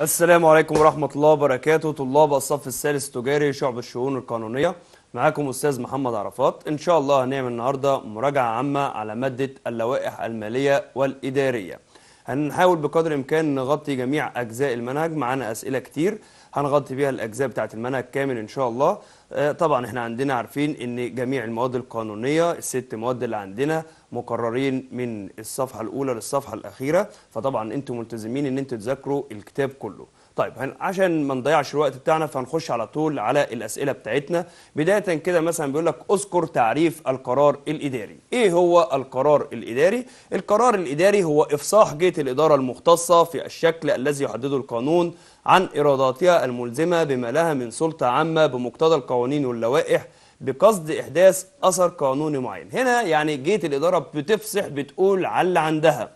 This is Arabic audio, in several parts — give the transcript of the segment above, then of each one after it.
السلام عليكم ورحمة الله وبركاته طلاب الصف الثالث التجاري شعب الشؤون القانونية معاكم أستاذ محمد عرفات إن شاء الله هنعمل النهاردة مراجعة عامة على مادة اللوائح المالية والإدارية هنحاول بقدر الإمكان نغطي جميع أجزاء المنهج معانا أسئلة كتير هنغطي بيها الاجزاء بتاعه المنهج كامل ان شاء الله آه، طبعا احنا عندنا عارفين ان جميع المواد القانونيه الست مواد اللي عندنا مقررين من الصفحه الاولى للصفحه الاخيره فطبعا انتم ملتزمين ان انتم تذاكروا الكتاب كله طيب عشان ما نضيعش الوقت بتاعنا فهنخش على طول على الاسئله بتاعتنا بدايه كده مثلا بيقول لك اذكر تعريف القرار الاداري ايه هو القرار الاداري القرار الاداري هو افصاح جهه الاداره المختصه في الشكل الذي يحدده القانون عن إيراداتها الملزمة بما لها من سلطة عامة بمقتضى القوانين واللوائح بقصد إحداث أثر قانوني معين هنا يعني جيت الإدارة بتفصح بتقول على اللي عندها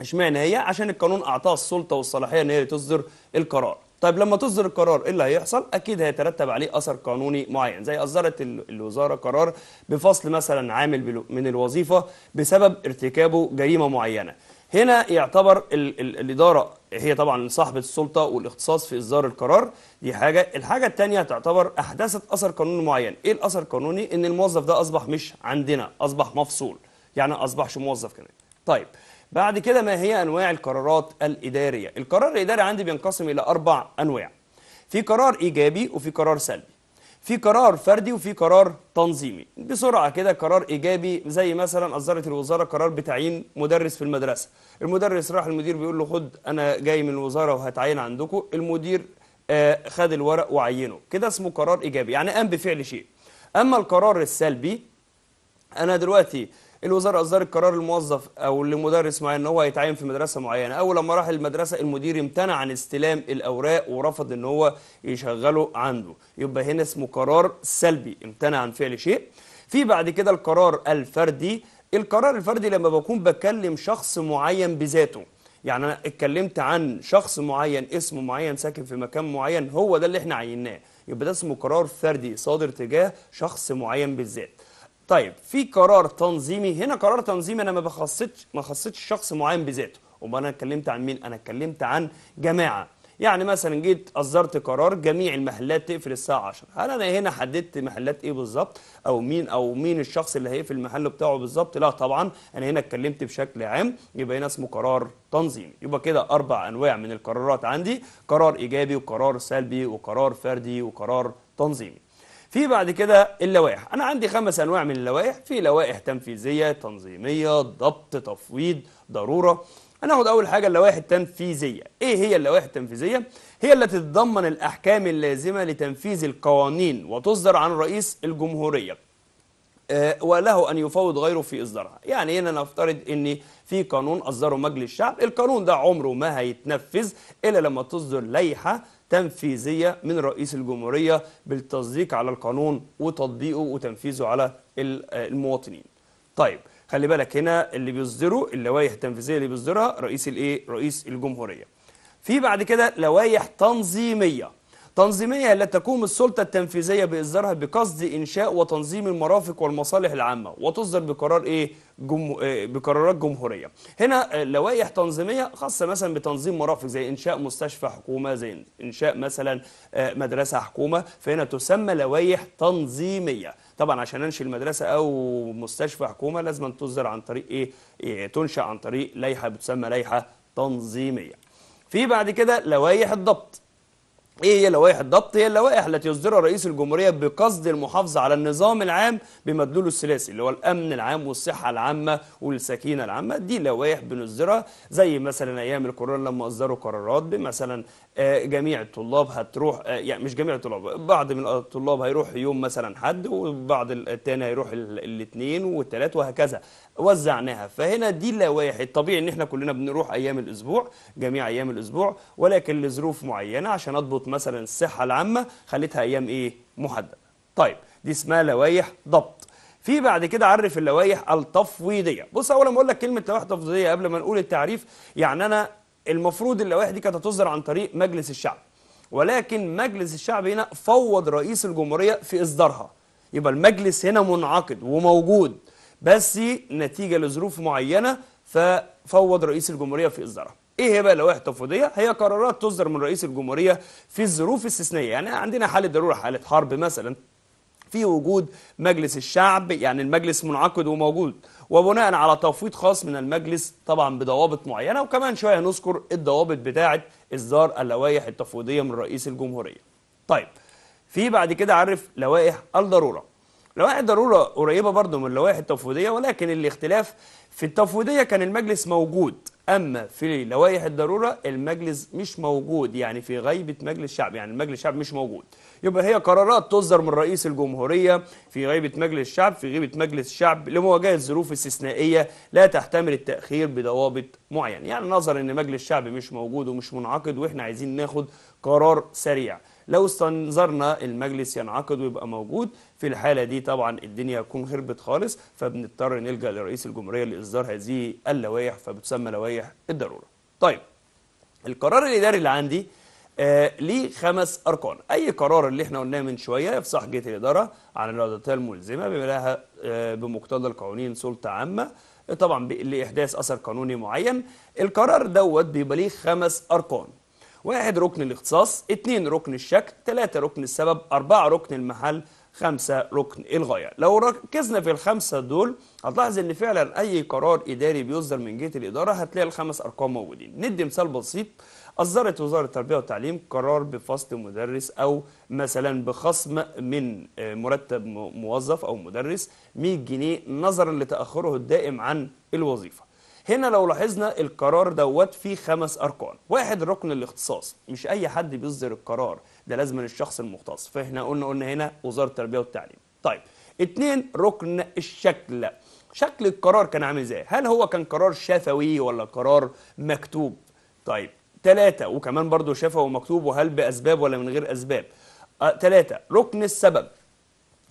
اشمعنى هي عشان القانون أعطاها السلطة والصلاحية إن هي تصدر القرار طيب لما تصدر القرار ايه اللي هيحصل اكيد هيترتب عليه اثر قانوني معين زي اصدرت الوزاره قرار بفصل مثلا عامل من الوظيفه بسبب ارتكابه جريمه معينه هنا يعتبر ال ال الإدارة هي طبعا صاحبة السلطة والاختصاص في إصدار القرار دي حاجة الحاجة الثانية تعتبر أحدثت أثر قانوني معين إيه الأثر القانوني إن الموظف ده أصبح مش عندنا أصبح مفصول يعني أصبحش موظف كمان طيب بعد كده ما هي أنواع القرارات الإدارية القرار الإداري عندي بينقسم إلى أربع أنواع في قرار إيجابي وفي قرار سلبي في قرار فردي وفي قرار تنظيمي بسرعه كده قرار ايجابي زي مثلا اصدرت الوزاره قرار بتعيين مدرس في المدرسه المدرس راح المدير بيقول له خد انا جاي من الوزاره وهتعين عندكم المدير آه، خد الورق وعينه كده اسمه قرار ايجابي يعني قام بفعل شيء اما القرار السلبي انا دلوقتي الوزاره اصدرت قرار الموظف او لمدرس معين ان هو هيتعين في مدرسه معينه اول لما راح المدرسه المدير امتنع عن استلام الاوراق ورفض ان هو يشغله عنده يبقى هنا اسمه قرار سلبي امتنع عن فعل شيء في بعد كده القرار الفردي القرار الفردي لما بكون بكلم شخص معين بذاته يعني انا اتكلمت عن شخص معين اسم معين ساكن في مكان معين هو ده اللي احنا عيناه يبقى ده اسمه قرار فردي صادر تجاه شخص معين بالذات طيب في قرار تنظيمي هنا قرار تنظيمي انا ما بخصتش ما خصتش شخص معين بذاته امال انا اتكلمت عن مين انا اتكلمت عن جماعه يعني مثلا جيت اصدرت قرار جميع المحلات تقفل الساعه 10 هل انا هنا حددت محلات ايه بالظبط او مين او مين الشخص اللي هيقفل المحل بتاعه بالظبط لا طبعا انا هنا اتكلمت بشكل عام يبقى هنا اسمه قرار تنظيمي يبقى كده اربع انواع من القرارات عندي قرار ايجابي وقرار سلبي وقرار فردي وقرار تنظيمي في بعد كده اللوائح انا عندي خمس انواع من اللوائح في لوائح تنفيذيه تنظيميه ضبط تفويض ضروره هناخد اول حاجه اللوائح التنفيذيه ايه هي اللوائح التنفيذيه هي التي تتضمن الاحكام اللازمه لتنفيذ القوانين وتصدر عن رئيس الجمهوريه آه، وله ان يفوض غيره في اصدارها يعني هنا نفترض ان في قانون اصدره مجلس الشعب القانون ده عمره ما هيتنفذ الا لما تصدر لائحه تنفيذية من رئيس الجمهورية بالتصديق على القانون وتطبيقه وتنفيذه على المواطنين طيب خلي بالك هنا اللي بيصدره اللوائح التنفيذية اللي بيصدرها رئيس الايه رئيس الجمهورية في بعد كده لوائح تنظيمية تنظيمية لا تقوم السلطة التنفيذية بإصدارها بقصد إنشاء وتنظيم المرافق والمصالح العامة وتصدر بقرار إيه جم... آه، بقرارات جمهورية هنا آه، لوائح تنظيمية خاصة مثلا بتنظيم مرافق زي إنشاء مستشفى حكومة زي إنشاء مثلا آه، مدرسة حكومة فهنا تسمى لوائح تنظيمية طبعا عشان انشئ المدرسه او مستشفى حكومه لازم تصدر عن طريق ايه, إيه تنشا عن طريق لائحه بتسمى لائحه تنظيميه في بعد كده لوائح الضبط ايه هي لوائح الضبط هي اللوائح التي يصدرها رئيس الجمهوريه بقصد المحافظه على النظام العام بمدلوله الثلاثي اللي هو الامن العام والصحه العامه والسكينه العامه دي لوائح بنصدرها زي مثلا ايام الكورونا لما اصدروا قرارات بمثلا آه، جميع الطلاب هتروح آه، يعني مش جميع الطلاب بعض من الطلاب هيروح يوم مثلا حد وبعض الثاني هيروح الاثنين والثلاث وهكذا وزعناها فهنا دي اللوائح الطبيعي ان احنا كلنا بنروح ايام الاسبوع جميع ايام الاسبوع ولكن لظروف معينه عشان اضبط مثلا الصحه العامه خليتها ايام ايه محدده طيب دي اسمها لوائح ضبط في بعد كده عرف اللوائح التفويضيه بص اول ما اقول لك كلمه لوائح تفويضيه قبل ما نقول التعريف يعني انا المفروض اللوائح دي كانت هتصدر عن طريق مجلس الشعب ولكن مجلس الشعب هنا فوض رئيس الجمهوريه في اصدارها يبقى المجلس هنا منعقد وموجود بس نتيجة لظروف معينة ففوض رئيس الجمهورية في إصدارها ايه هي بقى اللوائح التفويضيه؟ هي قرارات تصدر من رئيس الجمهوريه في الظروف الاستثنائيه، يعني عندنا حاله ضروره حاله حرب مثلا في وجود مجلس الشعب يعني المجلس منعقد وموجود وبناء على تفويض خاص من المجلس طبعا بضوابط معينه وكمان شويه نذكر الضوابط بتاعه اصدار اللوائح التفويضيه من رئيس الجمهوريه طيب في بعد كده عرف لوائح الضروره لوائح ضروره قريبه برضه من اللوائح التفويضيه ولكن الاختلاف في التفويضيه كان المجلس موجود اما في لوائح الضروره المجلس مش موجود يعني في غيبه مجلس الشعب يعني المجلس الشعب مش موجود يبقى هي قرارات تصدر من رئيس الجمهوريه في غيبه مجلس الشعب في غيبه مجلس الشعب لمواجهه ظروف استثنائيه لا تحتمل التاخير بضوابط معينه يعني نظرا ان مجلس الشعب مش موجود ومش منعقد واحنا عايزين ناخد قرار سريع لو استنظرنا المجلس ينعقد ويبقى موجود في الحالة دي طبعا الدنيا هتكون خربت خالص فبنضطر نلجأ لرئيس الجمهورية لإصدار هذه اللوائح فبتسمى لوائح الضرورة طيب القرار الإداري اللي عندي آه ليه خمس اركان اي قرار اللي احنا قلناه من شويه يفصح جهه الاداره عن الرياضتها الملزمه بما لها آه بمقتضى القوانين سلطه عامه طبعا لاحداث اثر قانوني معين القرار دوت بيبقى ليه خمس اركان واحد ركن الاختصاص اتنين ركن الشكل تلاتة ركن السبب أربعة ركن المحل خمسة ركن الغاية لو ركزنا في الخمسة دول هتلاحظ ان فعلا اي قرار اداري بيصدر من جهة الادارة هتلاقي الخمس ارقام موجودين ندي مثال بسيط أصدرت وزارة التربية والتعليم قرار بفصل مدرس أو مثلا بخصم من آه، مرتب موظف أو مدرس 100 جنيه نظرا لتأخره الدائم عن الوظيفة هنا لو لاحظنا القرار دوت فيه خمس أركان واحد ركن الاختصاص مش أي حد بيصدر القرار ده لازم الشخص المختص فإحنا قلنا قلنا هنا وزارة التربية والتعليم طيب اتنين ركن الشكل شكل القرار كان عامل ازاي هل هو كان قرار شفوي ولا قرار مكتوب طيب تلاتة وكمان برضو شفوي ومكتوب وهل بأسباب ولا من غير أسباب آه، تلاتة ركن السبب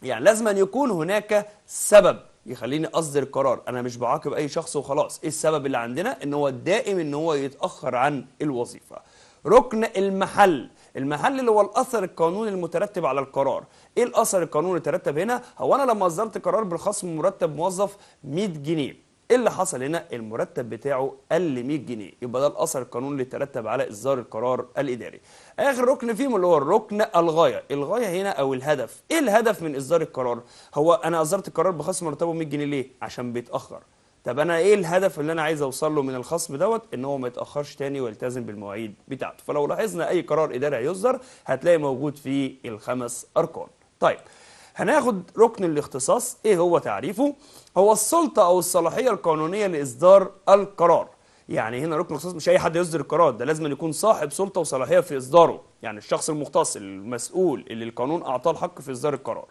يعني لازم أن يكون هناك سبب يخليني اصدر قرار انا مش بعاقب اي شخص وخلاص ايه السبب اللي عندنا ان هو دائم ان هو يتاخر عن الوظيفه ركن المحل المحل اللي هو الاثر القانوني المترتب على القرار ايه الاثر القانوني المترتب هنا هو انا لما اصدرت قرار بالخصم مرتب موظف 100 جنيه ايه اللي حصل هنا المرتب بتاعه قل 100 جنيه يبقى ده الاثر القانوني اللي ترتب على اصدار القرار الاداري اخر ركن فيهم اللي هو الركن الغايه الغايه هنا او الهدف ايه الهدف من اصدار القرار هو انا اصدرت القرار بخصم مرتبه 100 جنيه ليه عشان بيتاخر طب انا ايه الهدف اللي انا عايز اوصل له من الخصم دوت ان هو ما يتاخرش تاني ويلتزم بالمواعيد بتاعته فلو لاحظنا اي قرار اداري هيصدر هتلاقي موجود فيه الخمس اركان طيب هناخد ركن الاختصاص ايه هو تعريفه هو السلطة او الصلاحية القانونية لإصدار القرار يعني هنا ركن الاختصاص مش اي حد يصدر القرار ده لازم يكون صاحب سلطة وصلاحية في إصداره يعني الشخص المختص المسؤول اللي القانون أعطاه الحق في إصدار القرار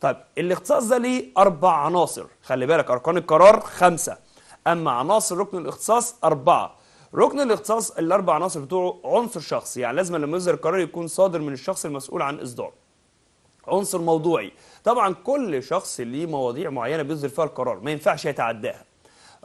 طيب الاختصاص ده ليه أربع عناصر خلي بالك أركان القرار خمسة أما عناصر ركن الاختصاص أربعة ركن الاختصاص الاربع عناصر بتوعه عنصر شخصي يعني لازم لما يصدر القرار يكون صادر من الشخص المسؤول عن اصداره عنصر موضوعي طبعا كل شخص ليه مواضيع معينة بيصدر فيها القرار ما ينفعش يتعداها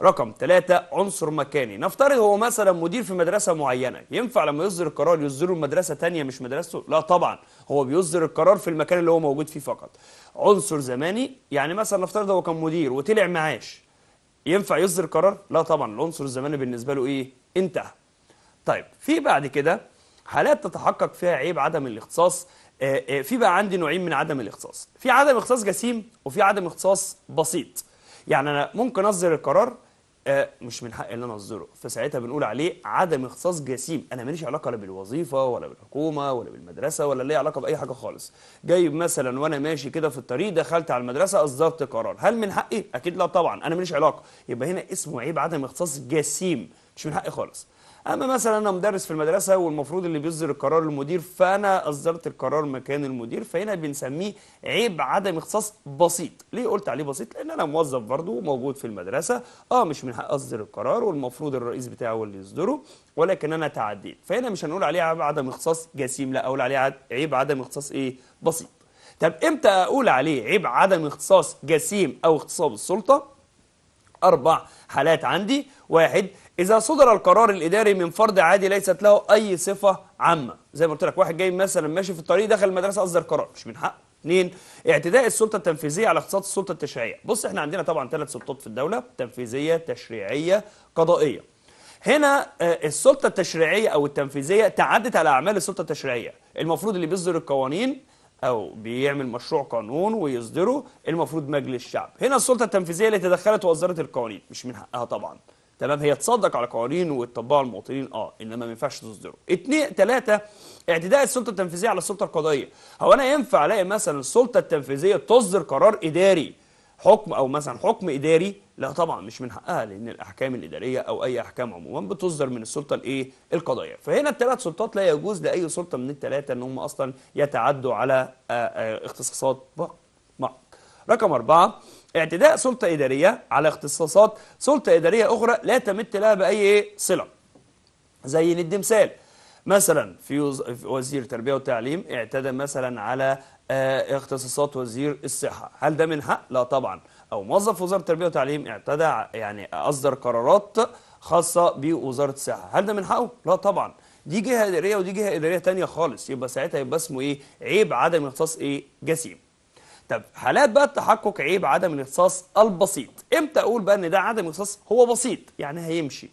رقم ثلاثة عنصر مكاني نفترض هو مثلا مدير في مدرسة معينة ينفع لما يصدر القرار يصدره مدرسة تانية مش مدرسته لا طبعا هو بيصدر القرار في المكان اللي هو موجود فيه فقط عنصر زماني يعني مثلا نفترض هو كان مدير وطلع معاش ينفع يصدر قرار لا طبعا العنصر الزماني بالنسبة له ايه انتهى طيب في بعد كده حالات تتحقق فيها عيب عدم الاختصاص آه، آه، في بقى عندي نوعين من عدم الاختصاص في عدم اختصاص جسيم وفي عدم اختصاص بسيط يعني انا ممكن اصدر القرار آه، مش من حقي ان انا اصدره فساعتها بنقول عليه عدم اختصاص جسيم انا ماليش علاقه لا بالوظيفه ولا بالحكومه ولا بالمدرسه ولا ليا علاقه باي حاجه خالص جايب مثلا وانا ماشي كده في الطريق دخلت على المدرسه اصدرت قرار هل من حقي اكيد لا طبعا انا ماليش علاقه يبقى هنا اسمه عيب عدم اختصاص جسيم مش من حقي خالص اما مثلا انا مدرس في المدرسه والمفروض اللي بيصدر القرار المدير فانا اصدرت القرار مكان المدير فهنا بنسميه عيب عدم اختصاص بسيط ليه قلت عليه بسيط لان انا موظف برضه وموجود في المدرسه اه مش من حق اصدر القرار والمفروض الرئيس بتاعه هو اللي يصدره ولكن انا تعديت فهنا مش هنقول عليه عيب عدم اختصاص جسيم لا اقول عليه عيب عدم اختصاص ايه بسيط طب امتى اقول عليه عيب عدم اختصاص جسيم او اغتصاب السلطه اربع حالات عندي واحد إذا صدر القرار الإداري من فرد عادي ليست له أي صفة عامة زي ما قلت لك واحد جاي مثلا ماشي في الطريق دخل المدرسة أصدر قرار مش من حقه اثنين اعتداء السلطه التنفيذيه على اختصاص السلطه التشريعيه بص احنا عندنا طبعا ثلاث سلطات في الدوله تنفيذيه تشريعيه قضائيه هنا آه، السلطه التشريعيه او التنفيذيه تعدت على اعمال السلطه التشريعيه المفروض اللي بيصدر القوانين او بيعمل مشروع قانون ويصدره المفروض مجلس الشعب هنا السلطه التنفيذيه اللي تدخلت واصدرت القوانين مش من حقها طبعا تمام هي تصدق على قوانين وتطبقها المواطنين اه انما ما ينفعش تصدره اثنين ثلاثه اعتداء السلطه التنفيذيه على السلطه القضائيه هو انا ينفع الاقي مثلا السلطه التنفيذيه تصدر قرار اداري حكم او مثلا حكم اداري لا طبعا مش من حقها لان الاحكام الاداريه او اي احكام عموما بتصدر من السلطه الايه القضائيه فهنا الثلاث سلطات لا يجوز لاي سلطه من الثلاثه ان هم اصلا يتعدوا على آه، آه، اختصاصات بعض رقم أربعة اعتداء سلطة إدارية على اختصاصات سلطة إدارية أخرى لا تمت لها بأي صلة زي ندي مثال مثلا في وزير تربية وتعليم اعتدى مثلا على آه، اختصاصات وزير الصحة هل ده من حق؟ لا طبعا أو موظف وزارة التربية وتعليم اعتدى يعني أصدر قرارات خاصة بوزارة الصحة هل ده من حقه؟ لا طبعا دي جهة إدارية ودي جهة إدارية تانية خالص يبقى ساعتها يبقى اسمه إيه؟ عيب عدم اختصاص إيه؟ جسيم طب حالات بقى التحقق عيب ايه عدم الاختصاص البسيط امتى اقول بقى ان ده عدم اختصاص هو بسيط يعني هيمشي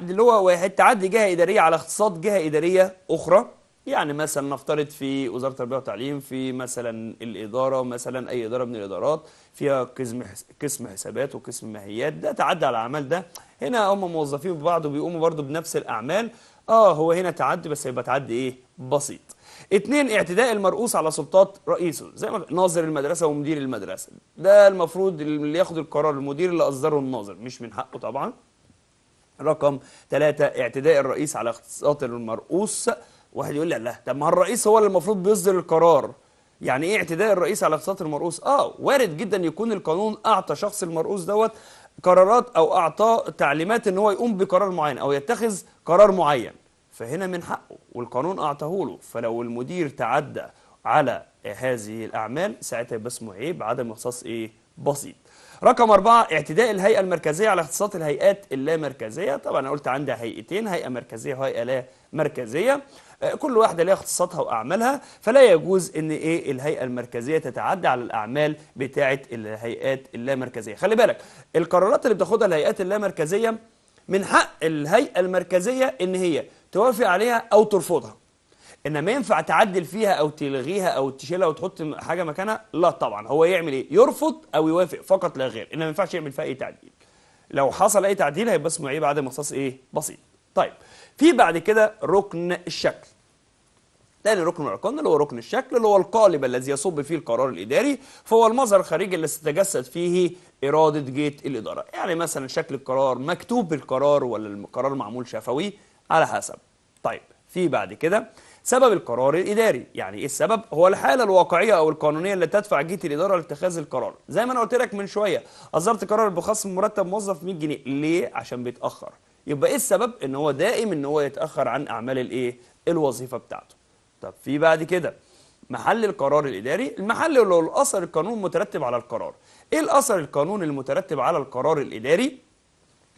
اللي هو تعدي جهه اداريه على اختصاص جهه اداريه اخرى يعني مثلا نفترض في وزاره التربيه والتعليم في مثلا الاداره مثلا اي اداره من الادارات فيها قسم قسم حسابات وقسم ماهيات ده تعدى على العمل ده هنا هم موظفين ببعض وبيقوموا برضو بنفس الاعمال اه هو هنا تعدي بس هيبقى تعدي ايه بسيط اتنين اعتداء المرؤوس على سلطات رئيسه زي ما ناظر المدرسة ومدير المدرسة ده المفروض اللي ياخد القرار المدير اللي أصدره الناظر مش من حقه طبعا رقم ثلاثة اعتداء الرئيس على اختصاصات المرؤوس واحد يقول لي لا طب ما الرئيس هو اللي المفروض بيصدر القرار يعني ايه اعتداء الرئيس على اقتصاد المرؤوس اه وارد جدا يكون القانون اعطى شخص المرؤوس دوت قرارات او اعطاء تعليمات ان هو يقوم بقرار معين او يتخذ قرار معين فهنا من حقه والقانون اعطاه له فلو المدير تعدى على هذه الاعمال ساعتها يبقى اسمه عيب عدم اختصاص ايه بسيط رقم أربعة اعتداء الهيئة المركزية على اختصاص الهيئات اللامركزية طبعا أنا قلت عندها هيئتين هيئة مركزية وهيئة لا مركزية آه، كل واحدة ليها اختصاصاتها وأعمالها فلا يجوز أن إيه الهيئة المركزية تتعدى على الأعمال بتاعة الهيئات اللامركزية خلي بالك القرارات اللي بتاخدها الهيئات اللامركزية من حق الهيئة المركزية أن هي توافق عليها أو ترفضها انما ينفع تعدل فيها او تلغيها او تشيلها وتحط حاجه مكانها لا طبعا هو يعمل ايه يرفض او يوافق فقط لا غير انما ما ينفعش يعمل فيها اي تعديل لو حصل اي تعديل هيبقى اسمه ايه بعد اختصاص ايه بسيط طيب في بعد كده ركن الشكل تاني ركن من الاركان اللي هو ركن الشكل اللي هو القالب الذي يصب فيه القرار الاداري فهو المظهر الخارجي اللي تتجسد فيه اراده جيت الاداره يعني مثلا شكل القرار مكتوب بالقرار ولا القرار معمول شفوي على حسب طيب في بعد كده سبب القرار الإداري يعني إيه السبب؟ هو الحالة الواقعية أو القانونية اللي تدفع جهة الإدارة لاتخاذ القرار زي ما أنا قلت لك من شوية أصدرت قرار بخصم مرتب موظف 100 جنيه ليه؟ عشان بيتأخر يبقى إيه السبب؟ إن هو دائم إن هو يتأخر عن أعمال الإيه؟ الوظيفة بتاعته طب في بعد كده محل القرار الإداري المحل اللي هو الأثر القانون المترتب على القرار إيه الأثر القانون المترتب على القرار الإداري؟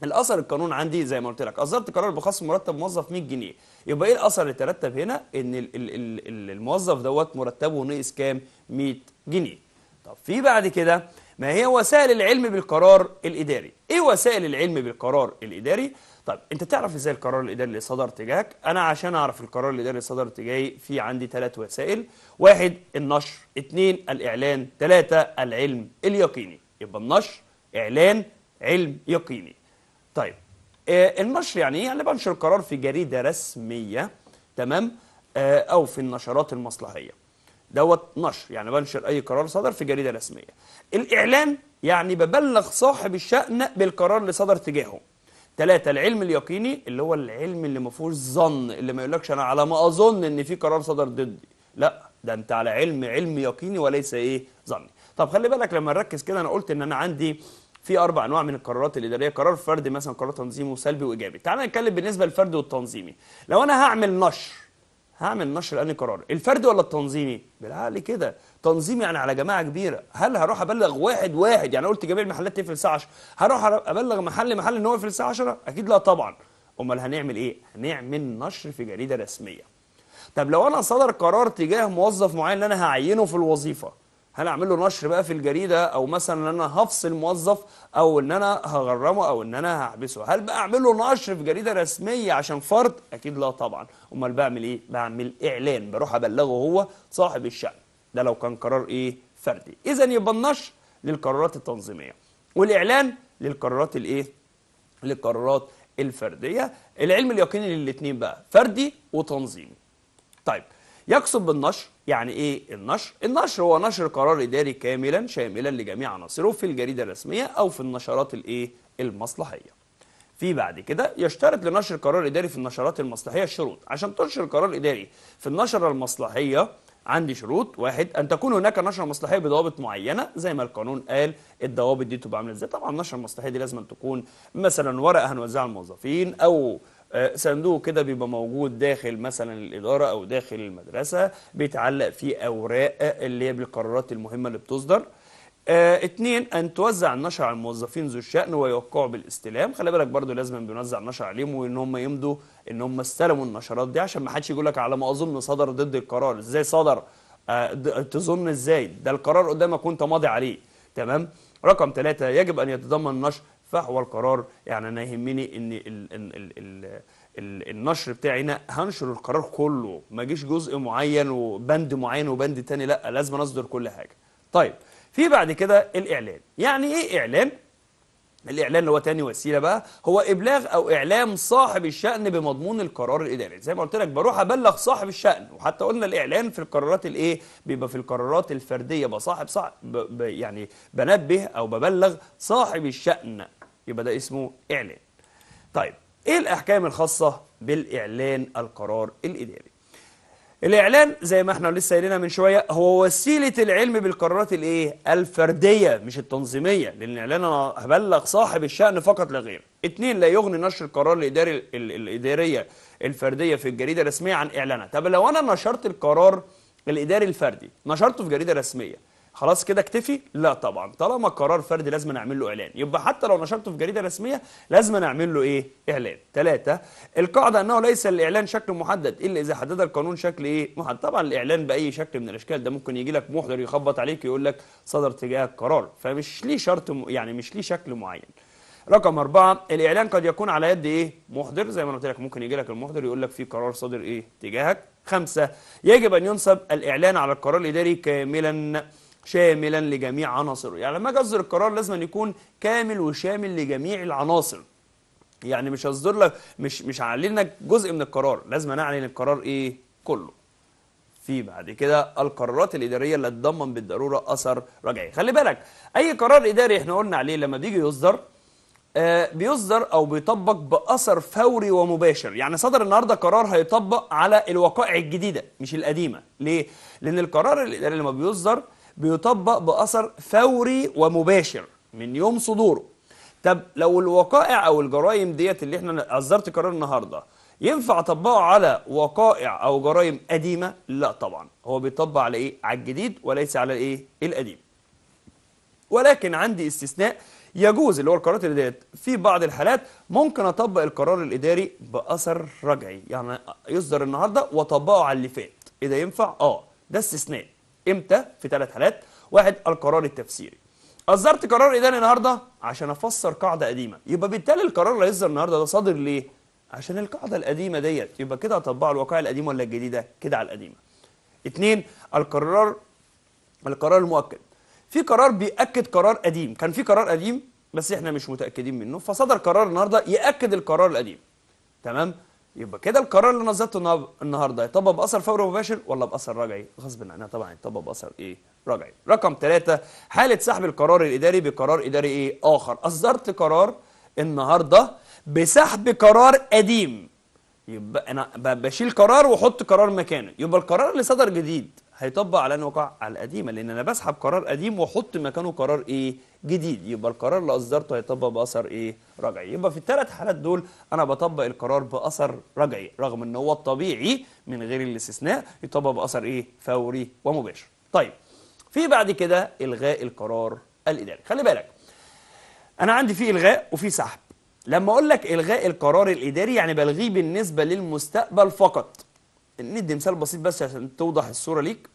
الاثر القانون عندي زي ما قلت لك اصدرت قرار بخصم مرتب موظف 100 جنيه يبقى ايه الاثر اللي ترتب هنا ان الـ الـ الـ الموظف دوت مرتبه نقص كام 100 جنيه طب في بعد كده ما هي وسائل العلم بالقرار الاداري ايه وسائل العلم بالقرار الاداري طيب انت تعرف ازاي القرار الاداري اللي صدر تجاهك انا عشان اعرف القرار الاداري اللي صدر تجاهي في عندي ثلاث وسائل واحد النشر اثنين الاعلان ثلاثة العلم اليقيني يبقى النشر اعلان علم يقيني طيب آه، النشر يعني ايه؟ يعني بنشر قرار في جريده رسميه تمام آه، او في النشرات المصلحيه. دوت نشر يعني بنشر اي قرار صدر في جريده رسميه. الاعلان يعني ببلغ صاحب الشأن بالقرار اللي صدر تجاهه. ثلاثة العلم اليقيني اللي هو العلم اللي ما فيهوش ظن اللي ما يقولكش انا على ما اظن ان في قرار صدر ضدي. لا ده انت على علم علم يقيني وليس ايه ظني. طب خلي بالك لما نركز كده انا قلت ان انا عندي في اربع انواع من القرارات الاداريه قرار فردي مثلا قرار تنظيمي وسلبي وايجابي تعال نتكلم بالنسبه للفردي والتنظيمي لو انا هعمل نشر هعمل نشر لاني قرار الفردي ولا التنظيمي بالعقل كده تنظيمي يعني على جماعه كبيره هل هروح ابلغ واحد واحد يعني قلت جميع المحلات تقفل الساعه 10 هروح ابلغ محل محل ان هو يقفل الساعه 10 اكيد لا طبعا امال هنعمل ايه هنعمل نشر في جريده رسميه طب لو انا صدر قرار تجاه موظف معين انا هعينه في الوظيفه هل اعمل له نشر بقى في الجريده او مثلا ان انا هفصل موظف او ان انا هغرمه او ان انا هحبسه هل بقى اعمل له نشر في جريده رسميه عشان فرد اكيد لا طبعا امال بعمل ايه بعمل اعلان بروح ابلغه هو صاحب الشان ده لو كان قرار ايه فردي اذا يبقى النشر للقرارات التنظيميه والاعلان للقرارات الايه للقرارات الفرديه العلم اليقيني للاثنين بقى فردي وتنظيمي طيب يقصد بالنشر يعني ايه النشر النشر هو نشر قرار اداري كاملا شاملا لجميع عناصره في الجريده الرسميه او في النشرات الايه المصلحيه في بعد كده يشترط لنشر قرار اداري في النشرات المصلحيه شروط عشان تنشر قرار اداري في النشره المصلحيه عندي شروط واحد ان تكون هناك نشره مصلحيه بضوابط معينه زي ما القانون قال الضوابط دي تبقى عامله ازاي طبعا النشره المصلحيه دي لازم تكون مثلا ورقه هنوزعها الموظفين او آه، صندوق كده بيبقى موجود داخل مثلا الإدارة أو داخل المدرسة بيتعلق فيه أوراق اللي هي بالقرارات المهمة اللي بتصدر آه اتنين أن توزع النشر على الموظفين ذو الشأن ويوقعوا بالاستلام خلي بالك برضو لازم بنوزع النشر عليهم وإن هم يمضوا إن هم استلموا النشرات دي عشان ما حدش يقول لك على ما أظن صدر ضد القرار إزاي صدر آه تظن إزاي ده القرار قدامك وأنت ماضي عليه تمام رقم ثلاثة يجب أن يتضمن النشر فهو القرار يعني انا يهمني ان ال ال ال الـ النشر بتاعي هنا هنشر القرار كله ما اجيش جزء معين وبند معين وبند تاني لا لازم اصدر كل حاجه طيب في بعد كده الاعلان يعني ايه اعلان الاعلان اللي هو تاني وسيله بقى هو ابلاغ او اعلام صاحب الشان بمضمون القرار الاداري زي ما قلت لك بروح ابلغ صاحب الشان وحتى قلنا الاعلان في القرارات الايه بيبقى في القرارات الفرديه بصاحب صاحب يعني بنبه او ببلغ صاحب الشان يبقى ده اسمه إعلان طيب إيه الأحكام الخاصة بالإعلان القرار الإداري الإعلان زي ما احنا لسه قايلينها من شوية هو وسيلة العلم بالقرارات الإيه الفردية مش التنظيمية لأن الإعلان أنا هبلغ صاحب الشأن فقط لا غير اتنين لا يغني نشر القرار الإداري الإدارية الفردية في الجريدة الرسمية عن إعلانها طب لو أنا نشرت القرار الإداري الفردي نشرته في جريدة رسمية خلاص كده اكتفي لا طبعا طالما قرار فردي لازم نعمل له اعلان يبقى حتى لو نشرته في جريده رسميه لازم نعمل له ايه اعلان ثلاثة القاعده انه ليس الاعلان شكل محدد الا اذا حدد القانون شكل ايه محدد طبعا الاعلان باي شكل من الاشكال ده ممكن يجي لك محضر يخبط عليك يقول لك صدر تجاهك قرار فمش ليه شرط م... يعني مش ليه شكل معين رقم أربعة الإعلان قد يكون على يد إيه؟ محضر زي ما أنا قلت لك ممكن يجي لك المحضر يقول لك في قرار صادر إيه؟ تجاهك. خمسة يجب أن ينصب الإعلان على القرار الإداري كاملاً شاملا لجميع عناصره يعني لما اجي اصدر القرار لازم أن يكون كامل وشامل لجميع العناصر يعني مش هصدر لك مش مش لك جزء من القرار لازم اعلن القرار ايه كله في بعد كده القرارات الاداريه اللي تضمن بالضروره اثر رجعي خلي بالك اي قرار اداري احنا قلنا عليه لما بيجي يصدر آه بيصدر او بيطبق باثر فوري ومباشر يعني صدر النهارده قرار هيطبق على الوقائع الجديده مش القديمه ليه لان القرار الاداري لما بيصدر بيطبق بأثر فوري ومباشر من يوم صدوره طب لو الوقائع أو الجرائم ديت اللي احنا أصدرت قرار النهاردة ينفع أطبقه على وقائع أو جرائم قديمة؟ لا طبعا هو بيطبق على إيه؟ على الجديد وليس على الإيه؟ القديم ولكن عندي استثناء يجوز اللي هو القرارات الاداريه في بعض الحالات ممكن اطبق القرار الاداري باثر رجعي يعني يصدر النهارده واطبقه على اللي فات ايه ده ينفع اه ده استثناء امتى في ثلاث حالات واحد القرار التفسيري اصدرت قرار اداني النهارده عشان افسر قاعده قديمه يبقى بالتالي القرار اللي هيصدر النهارده ده صادر ليه عشان القاعده القديمه ديت يبقى كده هطبقه على الواقعيه القديمه ولا الجديده كده على القديمه اثنين القرار القرار المؤكد في قرار بيأكد قرار قديم كان في قرار قديم بس احنا مش متأكدين منه فصدر قرار النهارده يأكد القرار القديم تمام يبقى كده القرار اللي نزلته النهارده يطبق باثر فوري مباشر ولا باثر رجعي؟ غصب عنها طبعا يطبق باثر ايه؟ رجعي. رقم ثلاثه حاله سحب القرار الاداري بقرار اداري ايه؟ اخر. اصدرت قرار النهارده بسحب قرار قديم. يبقى انا بشيل قرار واحط قرار مكانه، يبقى القرار اللي صدر جديد هيطبق على وقع على القديمه لان انا بسحب قرار قديم واحط مكانه قرار ايه جديد يبقى القرار اللي اصدرته هيطبق باثر ايه رجعي يبقى في الثلاث حالات دول انا بطبق القرار باثر رجعي رغم ان هو الطبيعي من غير الاستثناء يطبق باثر ايه فوري ومباشر طيب في بعد كده الغاء القرار الاداري خلي بالك انا عندي في الغاء وفي سحب لما اقول لك الغاء القرار الاداري يعني بلغيه بالنسبه للمستقبل فقط ندي مثال بسيط بس عشان توضح الصوره ليك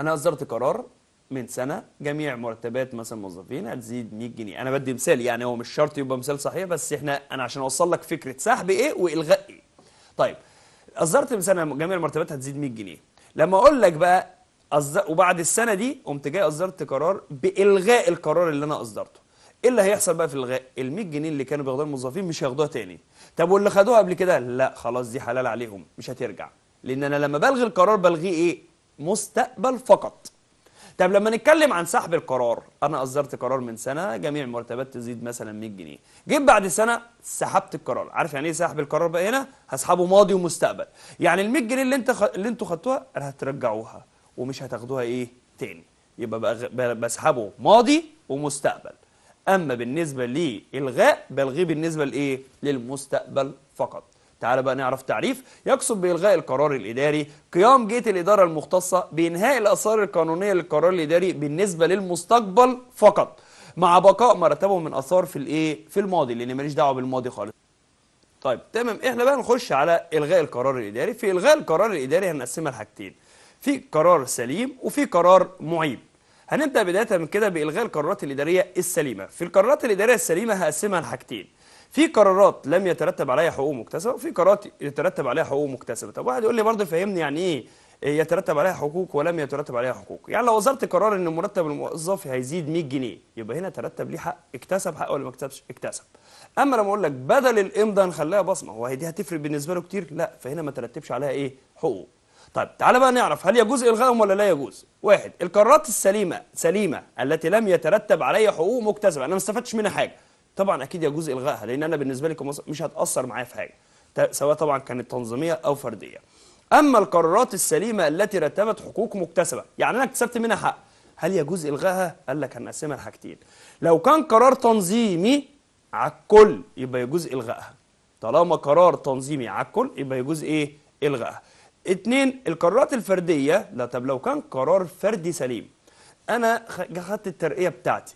انا اصدرت قرار من سنه جميع مرتبات مثلا الموظفين هتزيد 100 جنيه انا بدي مثال يعني هو مش شرط يبقى مثال صحيح بس احنا انا عشان اوصل لك فكره سحب ايه والغاء ايه طيب اصدرت من سنه جميع المرتبات هتزيد 100 جنيه لما اقول لك بقى أصدر وبعد السنه دي قمت جاي اصدرت قرار بالغاء القرار اللي انا اصدرته ايه اللي هيحصل بقى في الغاء ال 100 جنيه اللي كانوا بياخدوها الموظفين مش هياخدوها تاني طب واللي خدوها قبل كده لا خلاص دي حلال عليهم مش هترجع لان انا لما بلغي القرار بلغيه ايه مستقبل فقط طب لما نتكلم عن سحب القرار انا اصدرت قرار من سنه جميع المرتبات تزيد مثلا 100 جنيه جيت بعد سنه سحبت القرار عارف يعني ايه سحب القرار بقى هنا هسحبه ماضي ومستقبل يعني ال 100 جنيه اللي انت خ... اللي انتوا خدتوها هترجعوها ومش هتاخدوها ايه تاني يبقى بقى بسحبه ماضي ومستقبل اما بالنسبه للغاء بلغيه بالنسبه لايه للمستقبل فقط تعال بقى نعرف تعريف يقصد بإلغاء القرار الإداري قيام جهة الإدارة المختصة بإنهاء الآثار القانونية للقرار الإداري بالنسبة للمستقبل فقط مع بقاء مرتبه من آثار في الإيه في الماضي لأن ماليش دعوة بالماضي خالص طيب تمام احنا بقى نخش على إلغاء القرار الإداري في إلغاء القرار الإداري هنقسمها لحاجتين في قرار سليم وفي قرار معيب هنبدأ بداية من كده بإلغاء القرارات الإدارية السليمة في القرارات الإدارية السليمة هقسمها لحاجتين في قرارات لم يترتب عليها حقوق مكتسبه وفي قرارات يترتب عليها حقوق مكتسبه طب واحد يقول لي برضه فهمني يعني ايه يترتب عليها حقوق ولم يترتب عليها حقوق يعني لو وزاره قرار ان مرتب الموظف هيزيد 100 جنيه يبقى هنا ترتب ليه حق اكتسب حق ولا ما اكتسبش اكتسب اما لما اقول لك بدل الامضاء نخليها بصمه هو دي هتفرق بالنسبه له كتير لا فهنا ما ترتبش عليها ايه حقوق طيب تعالى بقى نعرف هل يجوز الغائهم ولا لا يجوز واحد القرارات السليمه سليمه التي لم يترتب عليها حقوق مكتسبه انا ما استفدتش منها حاجه طبعا اكيد يجوز الغائها لان انا بالنسبه لي كمصر مش هتاثر معايا في حاجه سواء طبعا كانت تنظيميه او فرديه اما القرارات السليمه التي رتبت حقوق مكتسبه يعني انا اكتسبت منها حق هل يجوز الغائها قال لك هنقسمها لحاجتين لو كان قرار تنظيمي على الكل يبقى يجوز الغائها طالما قرار تنظيمي على الكل يبقى يجوز ايه الغائها اتنين القرارات الفرديه لا طب لو كان قرار فردي سليم انا خدت الترقيه بتاعتي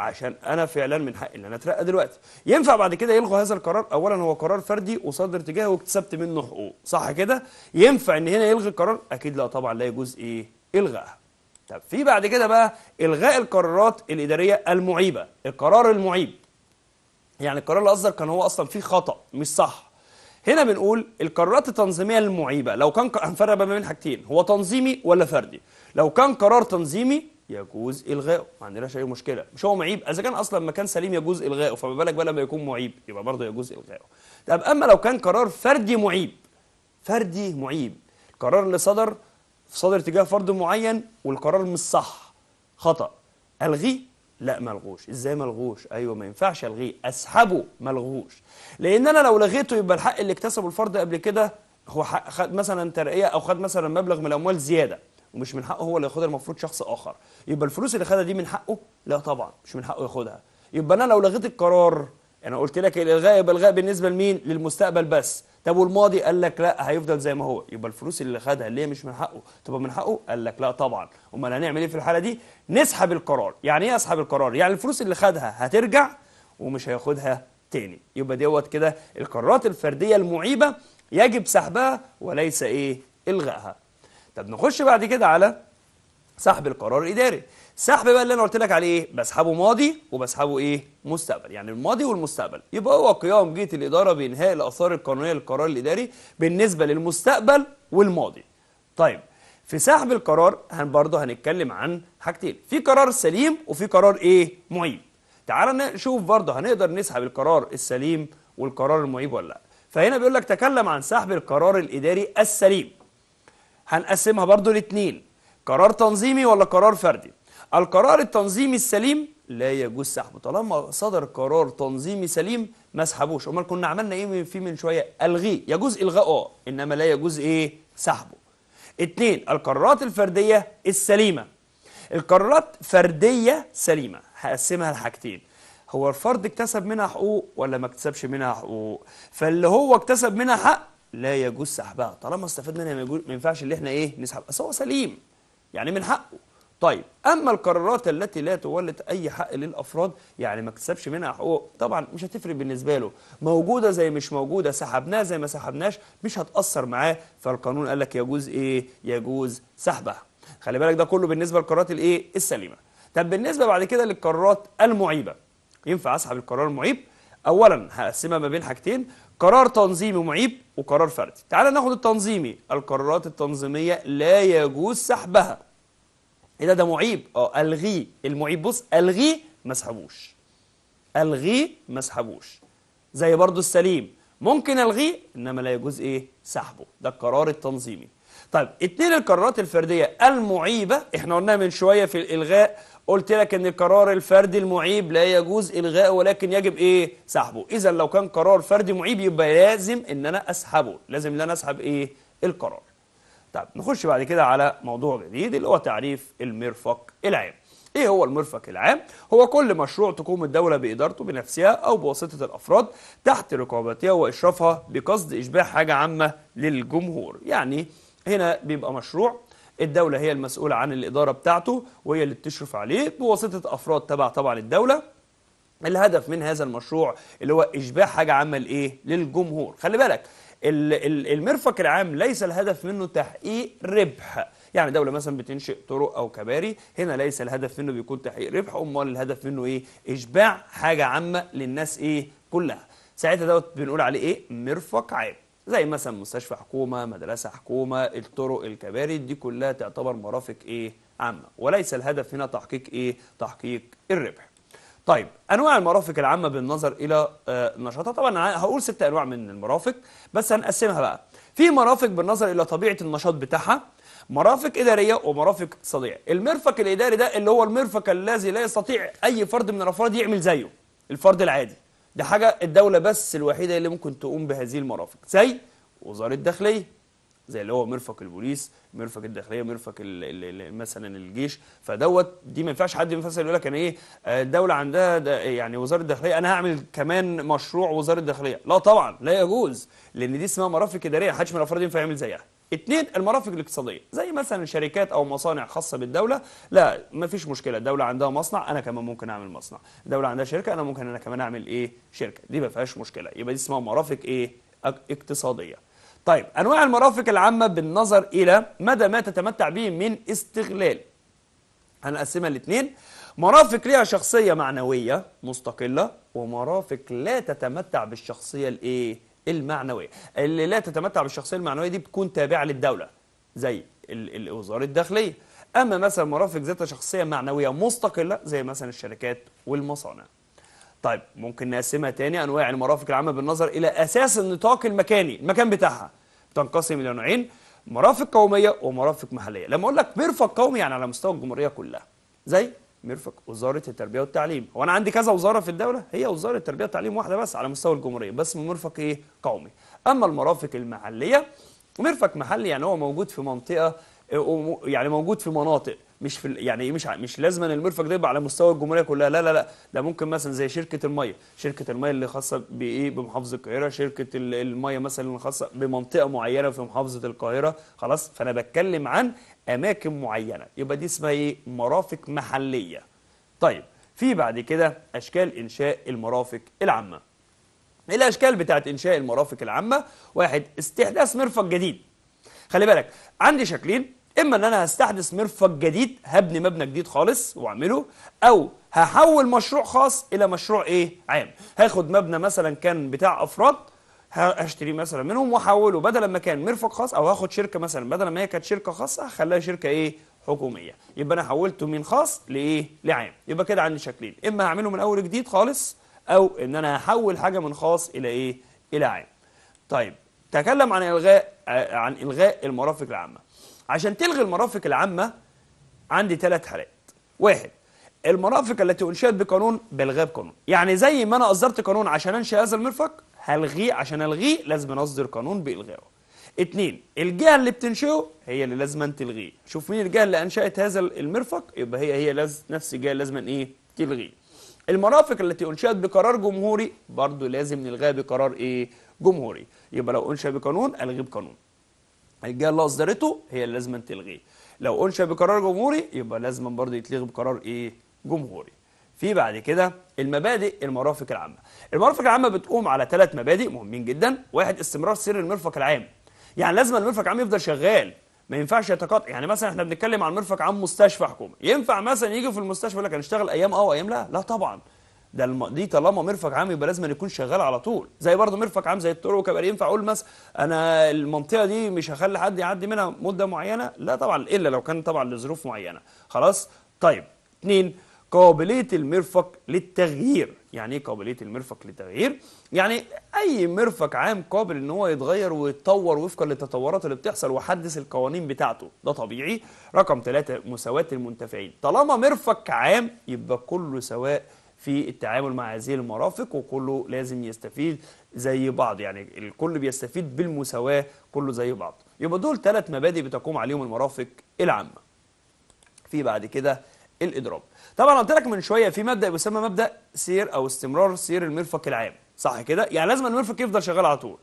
عشان انا فعلا من حقي ان انا اترقى دلوقتي ينفع بعد كده يلغوا هذا القرار اولا هو قرار فردي وصدر تجاهه واكتسبت منه حقوق صح كده ينفع ان هنا يلغي القرار اكيد لا طبعا لا يجوز ايه الغائها طب في بعد كده بقى الغاء القرارات الاداريه المعيبه القرار المعيب يعني القرار اللي اصدر كان هو اصلا فيه خطا مش صح هنا بنقول القرارات التنظيميه المعيبه لو كان هنفرق بقى بين حاجتين هو تنظيمي ولا فردي لو كان قرار تنظيمي يجوز الغائه ما عندناش اي مشكله مش هو معيب اذا كان اصلا مكان سليم يجوز الغائه فما بالك بقى لما يكون معيب يبقى برضه يجوز الغائه طب اما لو كان قرار فردي معيب فردي معيب قرار اللي صدر صدر تجاه فرد معين والقرار مش صح خطا الغيه لا ملغوش ازاي ملغوش ايوه ما ينفعش الغيه اسحبه ملغوش لان انا لو لغيته يبقى الحق اللي اكتسبه الفرد قبل كده هو خد مثلا ترقيه او خد مثلا مبلغ من الاموال زياده ومش من حقه هو اللي ياخدها المفروض شخص اخر يبقى الفلوس اللي خدها دي من حقه لا طبعا مش من حقه ياخدها يبقى انا لو لغيت القرار انا قلت لك الالغاء يبقى الغاء بالنسبه لمين للمستقبل بس طب والماضي قال لك لا هيفضل زي ما هو يبقى الفلوس اللي خدها اللي هي مش من حقه تبقى من حقه قال لك لا طبعا امال هنعمل ايه في الحاله دي نسحب القرار يعني ايه اسحب القرار يعني الفلوس اللي خدها هترجع ومش هياخدها تاني يبقى دوت كده القرارات الفرديه المعيبه يجب سحبها وليس ايه الغائها طب نخش بعد كده على سحب القرار الاداري سحب بقى اللي انا قلت لك عليه ايه بسحبه ماضي وبسحبه ايه مستقبل يعني الماضي والمستقبل يبقى هو قيام جهه الاداره بانهاء الاثار القانونيه للقرار الاداري بالنسبه للمستقبل والماضي طيب في سحب القرار هن برضه هنتكلم عن حاجتين في قرار سليم وفي قرار ايه معيب تعال نشوف برضه هنقدر نسحب القرار السليم والقرار المعيب ولا لا فهنا بيقول لك تكلم عن سحب القرار الاداري السليم هنقسمها برضو لاتنين قرار تنظيمي ولا قرار فردي القرار التنظيمي السليم لا يجوز سحبه طالما صدر قرار تنظيمي سليم ما اسحبوش امال كنا عملنا ايه فيه من شويه الغيه يجوز الغاءه انما لا يجوز ايه سحبه اتنين القرارات الفرديه السليمه القرارات فرديه سليمه هقسمها لحاجتين هو الفرد اكتسب منها حقوق ولا ما اكتسبش منها حقوق فاللي هو اكتسب منها حق لا يجوز سحبها طالما استفدنا منها ما ينفعش اللي احنا ايه نسحب بس هو سليم يعني من حقه طيب اما القرارات التي لا تولد اي حق للافراد يعني ما اكتسبش منها حقوق طبعا مش هتفرق بالنسبه له موجوده زي مش موجوده سحبناها زي ما سحبناش مش هتاثر معاه فالقانون قال لك يجوز ايه يجوز سحبها خلي بالك ده كله بالنسبه للقرارات الايه السليمه طب بالنسبه بعد كده للقرارات المعيبه ينفع اسحب القرار المعيب اولا هقسمها ما بين حاجتين قرار تنظيمي معيب وقرار فردي تعال ناخد التنظيمي القرارات التنظيمية لا يجوز سحبها ايه ده ده معيب اه الغيه المعيب بص الغيه ما اسحبوش الغيه ما اسحبوش زي برضو السليم ممكن الغيه انما لا يجوز ايه سحبه ده القرار التنظيمي طيب اتنين القرارات الفرديه المعيبه احنا قلناها من شويه في الالغاء قلت لك ان القرار الفردي المعيب لا يجوز الغاءه ولكن يجب ايه سحبه اذا لو كان قرار فردي معيب يبقى لازم ان انا اسحبه لازم ان انا اسحب ايه القرار طب نخش بعد كده على موضوع جديد اللي هو تعريف المرفق العام ايه هو المرفق العام هو كل مشروع تقوم الدوله بادارته بنفسها او بواسطه الافراد تحت رقابتها واشرافها بقصد اشباع حاجه عامه للجمهور يعني هنا بيبقى مشروع الدولة هي المسؤولة عن الإدارة بتاعته وهي اللي بتشرف عليه بواسطة أفراد تبع طبعا الدولة الهدف من هذا المشروع اللي هو إشباع حاجة عامة لإيه؟ للجمهور خلي بالك المرفق العام ليس الهدف منه تحقيق ربح يعني دولة مثلا بتنشئ طرق أو كباري هنا ليس الهدف منه بيكون تحقيق ربح أمال الهدف منه إيه؟ إشباع حاجة عامة للناس إيه؟ كلها ساعتها دوت بنقول عليه إيه؟ مرفق عام زي مثلا مستشفى حكومة مدرسة حكومة الطرق الكباري دي كلها تعتبر مرافق إيه عامة وليس الهدف هنا تحقيق إيه تحقيق الربح طيب أنواع المرافق العامة بالنظر إلى آه، نشاطها طبعا هقول ست أنواع من المرافق بس هنقسمها بقى في مرافق بالنظر إلى طبيعة النشاط بتاعها مرافق إدارية ومرافق اقتصادية المرفق الإداري ده اللي هو المرفق الذي لا يستطيع أي فرد من الأفراد يعمل زيه الفرد العادي دي حاجة الدولة بس الوحيدة اللي ممكن تقوم بهذه المرافق زي وزارة الداخلية زي اللي هو مرفق البوليس مرفق الداخليه مرفق الـ الـ مثلا الجيش فدوت دي ما ينفعش حد ينفصل يقول لك انا ايه الدوله عندها يعني وزاره الداخليه انا هعمل كمان مشروع وزاره الداخليه لا طبعا لا يجوز لان دي اسمها مرافق اداريه حدش من الافراد ينفع يعمل زيها اثنين المرافق الاقتصاديه زي مثلا شركات او مصانع خاصه بالدوله لا ما فيش مشكله الدوله عندها مصنع انا كمان ممكن اعمل مصنع الدوله عندها شركه انا ممكن انا كمان اعمل ايه شركه دي ما فيهاش مشكله يبقى دي اسمها مرافق ايه اقتصاديه طيب انواع المرافق العامه بالنظر الى مدى ما تتمتع به من استغلال هنقسمها الاثنين مرافق ليها شخصيه معنويه مستقله ومرافق لا تتمتع بالشخصيه الايه المعنوية اللي لا تتمتع بالشخصية المعنوية دي بتكون تابعة للدولة زي الوزارة الداخلية أما مثلا مرافق ذات شخصية معنوية مستقلة زي مثلا الشركات والمصانع طيب ممكن نقسمها تاني أنواع المرافق العامة بالنظر إلى أساس النطاق المكاني المكان بتاعها تنقسم إلى نوعين مرافق قومية ومرافق محلية لما أقول لك مرفق قومي يعني على مستوى الجمهورية كلها زي مرفق وزاره التربيه والتعليم هو انا عندي كذا وزاره في الدوله هي وزاره التربيه والتعليم واحده بس على مستوى الجمهوريه بس مرفق ايه قومي اما المرافق المحليه مرفق محلي يعني هو موجود في منطقه آه، يعني موجود في مناطق مش في يعني مش مش لازم ان المرفق ده يبقى على مستوى الجمهوريه كلها لا لا لا ده ممكن مثلا زي شركه الميه شركه الميه اللي خاصه بايه بمحافظه القاهره شركه الميه مثلا خاصه بمنطقه معينه في محافظه القاهره خلاص فانا بتكلم عن اماكن معينه يبقى دي اسمها ايه مرافق محليه طيب في بعد كده اشكال انشاء المرافق العامه الاشكال بتاعه انشاء المرافق العامه واحد استحداث مرفق جديد خلي بالك عندي شكلين اما ان انا هستحدث مرفق جديد هبني مبنى جديد خالص واعمله او هحول مشروع خاص الى مشروع ايه عام هاخد مبنى مثلا كان بتاع افراد هشتري مثلا منهم واحوله بدل ما كان مرفق خاص او هاخد شركه مثلا بدل ما هي كانت شركه خاصه هخليها شركه ايه حكوميه يبقى انا حولته من خاص لايه لعام يبقى كده عندي شكلين اما هعمله من اول جديد خالص او ان انا هحول حاجه من خاص الى ايه الى عام طيب تكلم عن الغاء آه، عن الغاء المرافق العامه عشان تلغي المرافق العامه عندي ثلاث حالات واحد المرافق التي انشئت بقانون بالغاء بقانون يعني زي ما انا اصدرت قانون عشان انشئ هذا المرفق هلغيه عشان الغيه لازم اصدر قانون بالغائه اتنين الجهه اللي بتنشئه هي اللي لازم تلغيه شوف مين الجهه اللي انشات هذا المرفق يبقى هي هي لازم نفس الجهه لازم ايه تلغيه المرافق التي انشات بقرار جمهوري برضه لازم نلغيها بقرار ايه جمهوري يبقى لو انشا بقانون الغي بقانون الجهه اللي اصدرته هي اللي لازم تلغيه لو انشا بقرار جمهوري يبقى لازم برضه يتلغي بقرار ايه جمهوري في بعد كده المبادئ المرافق العامة المرافق العامة بتقوم على ثلاث مبادئ مهمين جدا واحد استمرار سر المرفق العام يعني لازم المرفق العام يفضل شغال ما ينفعش يتقاطع يعني مثلا احنا بنتكلم عن مرفق عام مستشفى حكومي ينفع مثلا يجي في المستشفى يقول لك هنشتغل ايام اه وايام لا لا طبعا ده الم... دي طالما مرفق عام يبقى لازم يكون شغال على طول زي برضه مرفق عام زي الطرق وكباري ينفع اقول مثلا انا المنطقه دي مش هخلي حد يعدي منها مده معينه لا طبعا الا لو كان طبعا لظروف معينه خلاص طيب اثنين قابلية المرفق للتغيير يعني ايه قابلية المرفق للتغيير؟ يعني اي مرفق عام قابل ان هو يتغير ويتطور وفقا للتطورات اللي بتحصل وحدث القوانين بتاعته ده طبيعي رقم ثلاثة مساواة المنتفعين طالما مرفق عام يبقى كله سواء في التعامل مع هذه المرافق وكله لازم يستفيد زي بعض يعني الكل بيستفيد بالمساواة كله زي بعض يبقى دول ثلاث مبادئ بتقوم عليهم المرافق العامة في بعد كده الإضراب طبعا قلت لك من شويه في مبدا بيسمى مبدا سير او استمرار سير المرفق العام صح كده يعني لازم المرفق يفضل شغال على طول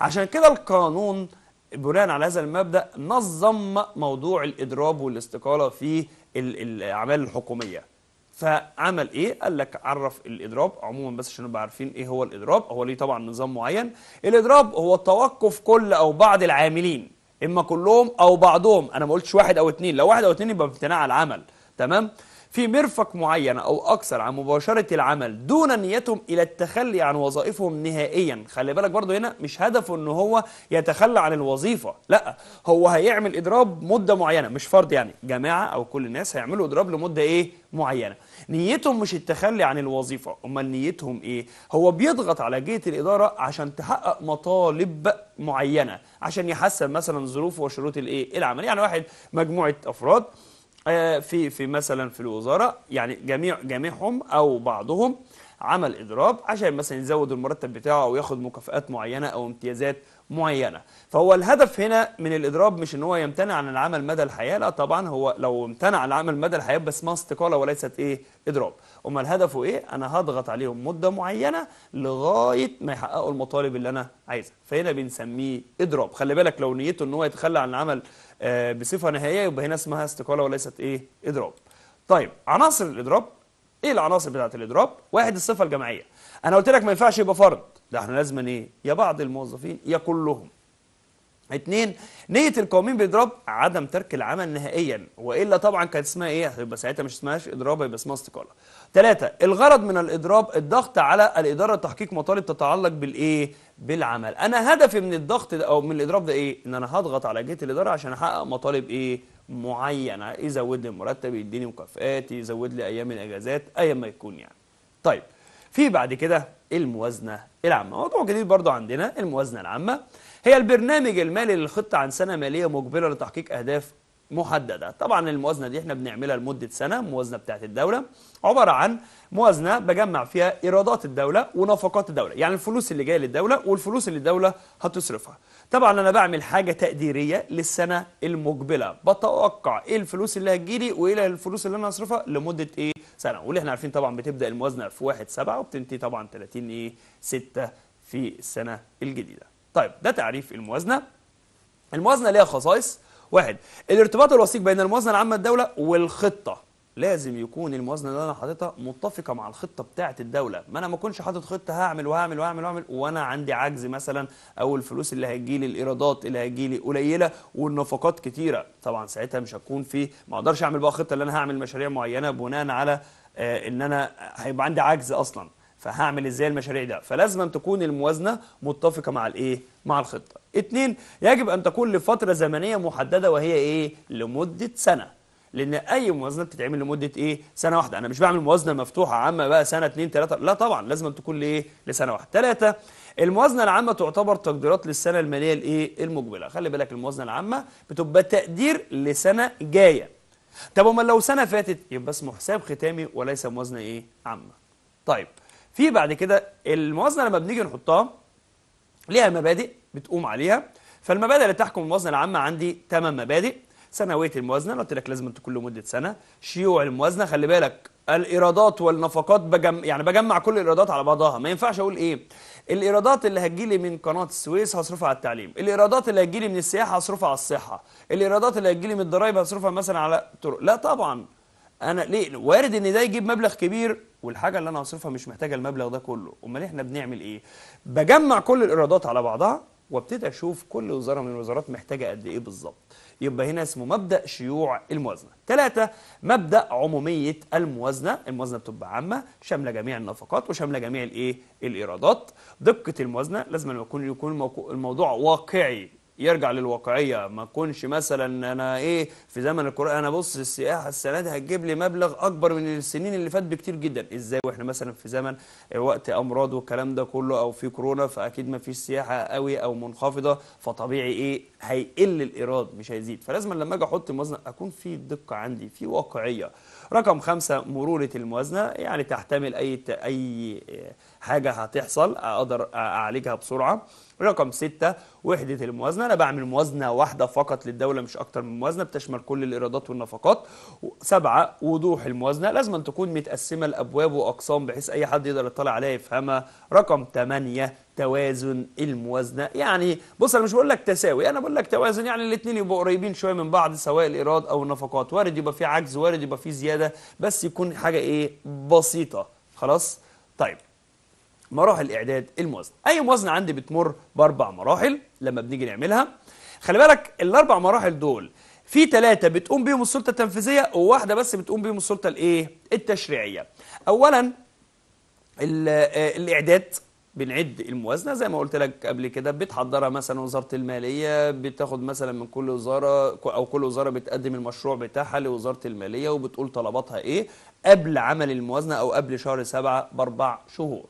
عشان كده القانون بناء على هذا المبدا نظم موضوع الاضراب والاستقاله في الاعمال الحكوميه فعمل ايه قال لك عرف الاضراب عموما بس عشان نبقى عارفين ايه هو الاضراب هو ليه طبعا نظام معين الاضراب هو توقف كل او بعض العاملين اما كلهم او بعضهم انا ما قلتش واحد او اتنين لو واحد او اتنين يبقى امتناع العمل تمام في مرفق معين أو أكثر عن مباشرة العمل دون نيتهم إلى التخلي عن وظائفهم نهائيا خلي بالك برضه هنا مش هدفه أن هو يتخلى عن الوظيفة لا هو هيعمل إضراب مدة معينة مش فرد يعني جماعة أو كل الناس هيعملوا إضراب لمدة إيه معينة نيتهم مش التخلي عن الوظيفة أمال نيتهم إيه هو بيضغط على جهة الإدارة عشان تحقق مطالب معينة عشان يحسن مثلا ظروفه وشروط الإيه العمل يعني واحد مجموعة أفراد آه، في في مثلا في الوزاره يعني جميع جميعهم او بعضهم عمل اضراب عشان مثلا يزود المرتب بتاعه او ياخد مكافئات معينه او امتيازات معينه فهو الهدف هنا من الاضراب مش ان هو يمتنع عن العمل مدى الحياه لا طبعا هو لو امتنع عن العمل مدى الحياه بس ما استقاله وليست ايه اضراب امال هدفه ايه انا هضغط عليهم مده معينه لغايه ما يحققوا المطالب اللي انا عايزها فهنا بنسميه اضراب خلي بالك لو نيته ان هو يتخلى عن العمل آه، بصفه نهائيه يبقى هنا اسمها استقاله وليست ايه اضراب طيب عناصر الاضراب ايه العناصر بتاعه الاضراب واحد الصفه الجماعيه انا قلت لك ما ينفعش يبقى فرد ده احنا لازم ايه يا بعض الموظفين يا كلهم اتنين نية القوامين بالإضراب عدم ترك العمل نهائيا وإلا طبعا كانت اسمها إيه هتبقى ساعتها مش اسمهاش إضراب هيبقى اسمها استقالة ثلاثة الغرض من الإضراب الضغط على الإدارة لتحقيق مطالب تتعلق بالإيه بالعمل أنا هدفي من الضغط ده أو من الإضراب ده إيه إن أنا هضغط على جهة الإدارة عشان أحقق مطالب إيه معينة يزود لي المرتب يديني مكافآت يزود لي أيام الأجازات أيا ما يكون يعني طيب في بعد كده الموازنة العامة موضوع جديد برضو عندنا الموازنة العامة هي البرنامج المالي للخطة عن سنة مالية مقبلة لتحقيق أهداف محددة طبعا الموازنة دي احنا بنعملها لمدة سنة موازنة بتاعت الدولة عبارة عن موازنة بجمع فيها إيرادات الدولة ونفقات الدولة يعني الفلوس اللي جاية للدولة والفلوس اللي الدولة هتصرفها طبعا أنا بعمل حاجة تقديرية للسنة المقبلة بتوقع إيه الفلوس اللي هتجيلي وإيه الفلوس اللي أنا هصرفها لمدة إيه سنة واللي احنا عارفين طبعا بتبدأ الموازنة في 1 7 وبتنتهي طبعا 30 إيه 6 في السنة الجديدة طيب ده تعريف الموازنة الموازنة ليها خصائص واحد الارتباط الوثيق بين الموازنة العامة الدولة والخطة لازم يكون الموازنة اللي أنا حاططها متفقة مع الخطة بتاعة الدولة ما أنا ما أكونش حاطط خطة هعمل وهعمل وهعمل وهعمل وأنا عندي عجز مثلا أو الفلوس اللي هتجيلي الإيرادات اللي هتجيلي قليلة والنفقات كتيرة طبعا ساعتها مش هكون في ما أقدرش أعمل بقى خطة اللي أنا هعمل مشاريع معينة بناء على آه إن أنا هيبقى عندي عجز أصلا فهعمل ازاي المشاريع ده فلازم تكون الموازنه متفقه مع الايه مع الخطه اتنين يجب ان تكون لفتره زمنيه محدده وهي ايه لمده سنه لان اي موازنه بتتعمل لمده ايه سنه واحده انا مش بعمل موازنه مفتوحه عامه بقى سنه اتنين تلاته لا طبعا لازم تكون لايه لسنه واحده تلاته الموازنه العامه تعتبر تقديرات للسنه الماليه الايه المقبله خلي بالك الموازنه العامه بتبقى تقدير لسنه جايه طب امال لو سنه فاتت يبقى اسمه حساب ختامي وليس موازنه ايه عامه طيب في بعد كده الموازنه لما بنيجي نحطها ليها مبادئ بتقوم عليها فالمبادئ اللي تحكم الموازنه العامه عندي 8 مبادئ سنويه الموازنه قلت لك لازم تكون لمده سنه شيوع الموازنه خلي بالك الايرادات والنفقات بجم يعني بجمع كل الايرادات على بعضها ما ينفعش اقول ايه الايرادات اللي هتجيلي من قناه السويس هصرفها على التعليم الايرادات اللي هتجيلي من السياحه هصرفها على الصحه الايرادات اللي هتجيلي من الضرايب هصرفها مثلا على طرق لا طبعا انا ليه وارد ان ده يجيب مبلغ كبير والحاجه اللي انا هصرفها مش محتاجه المبلغ ده كله امال احنا بنعمل ايه بجمع كل الايرادات على بعضها وابتدي اشوف كل وزاره من الوزارات محتاجه قد ايه بالظبط يبقى هنا اسمه مبدا شيوع الموازنه ثلاثة مبدا عموميه الموازنه الموازنه بتبقى عامه شامله جميع النفقات وشامله جميع الايه الايرادات دقه الموازنه لازم يكون يكون الموضوع واقعي يرجع للواقعية ما كونش مثلا أنا إيه في زمن الكورونا أنا بص السياحة السنة دي هتجيب لي مبلغ أكبر من السنين اللي فات بكتير جدا إزاي وإحنا مثلا في زمن وقت أمراض والكلام ده كله أو في كورونا فأكيد ما فيش سياحة قوي أو منخفضة فطبيعي إيه هيقل الإيراد مش هيزيد فلازم لما أجي أحط الموازنة أكون في دقة عندي في واقعية رقم خمسة مرورة الموازنة يعني تحتمل أي أي حاجة هتحصل أقدر أعالجها بسرعة رقم ستة وحدة الموازنة أنا بعمل موازنة واحدة فقط للدولة مش أكتر من موازنة بتشمل كل الإيرادات والنفقات سبعة وضوح الموازنة لازم أن تكون متقسمة لأبواب وأقسام بحيث أي حد يقدر يطلع عليها يفهمها رقم ثمانية توازن الموازنة يعني بص أنا مش بقول لك تساوي أنا بقول لك توازن يعني الاثنين يبقوا قريبين شوية من بعض سواء الإيراد أو النفقات وارد يبقى في عجز وارد يبقى في زيادة بس يكون حاجة إيه بسيطة خلاص طيب مراحل اعداد الموازنه اي موازنه عندي بتمر باربع مراحل لما بنيجي نعملها خلي بالك الاربع مراحل دول في ثلاثه بتقوم بيهم السلطه التنفيذيه وواحده بس بتقوم بيهم السلطه الايه التشريعيه اولا آه، الاعداد بنعد الموازنه زي ما قلت لك قبل كده بتحضرها مثلا وزاره الماليه بتاخد مثلا من كل وزاره او كل وزاره بتقدم المشروع بتاعها لوزاره الماليه وبتقول طلباتها ايه قبل عمل الموازنه او قبل شهر سبعة باربع شهور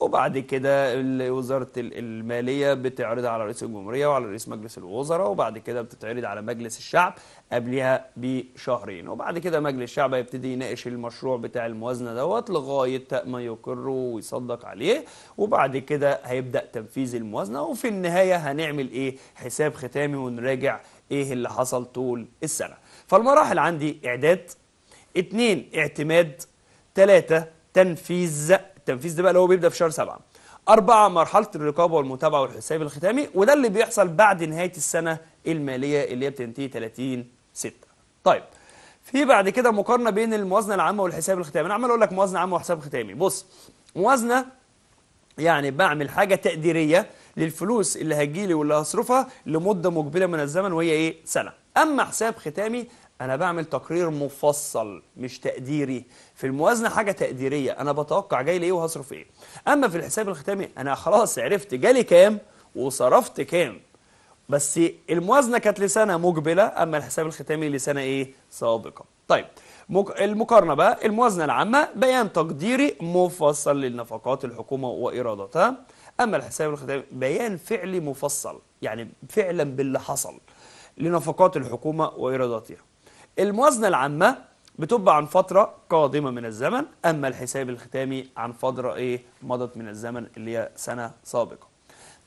وبعد كده وزارة المالية بتعرضها على رئيس الجمهورية وعلى رئيس مجلس الوزراء وبعد كده بتتعرض على مجلس الشعب قبلها بشهرين وبعد كده مجلس الشعب هيبتدي يناقش المشروع بتاع الموازنة دوت لغاية ما يقره ويصدق عليه وبعد كده هيبدأ تنفيذ الموازنة وفي النهاية هنعمل ايه حساب ختامي ونراجع ايه اللي حصل طول السنة فالمراحل عندي اعداد اتنين اعتماد تلاتة تنفيذ التنفيذ ده بقى اللي هو بيبدا في شهر سبعة أربعة مرحلة الرقابة والمتابعة والحساب الختامي وده اللي بيحصل بعد نهاية السنة المالية اللي هي بتنتهي 30 6 طيب في بعد كده مقارنة بين الموازنة العامة والحساب الختامي أنا عمال أقول لك موازنة عامة وحساب ختامي بص موازنة يعني بعمل حاجة تقديرية للفلوس اللي هتجي لي واللي هصرفها لمدة مقبلة من الزمن وهي إيه سنة أما حساب ختامي أنا بعمل تقرير مفصل مش تقديري في الموازنة حاجة تقديرية أنا بتوقع جاي لإيه وهصرف إيه أما في الحساب الختامي أنا خلاص عرفت جالي كام وصرفت كام بس الموازنة كانت لسنة مقبلة أما الحساب الختامي لسنة إيه سابقة طيب المقارنة بقى الموازنة العامة بيان تقديري مفصل للنفقات الحكومة وإيراداتها أما الحساب الختامي بيان فعلي مفصل يعني فعلا باللي حصل لنفقات الحكومة وإيراداتها الموازنة العامة بتبقى عن فترة قادمة من الزمن أما الحساب الختامي عن فترة إيه مضت من الزمن اللي هي سنة سابقة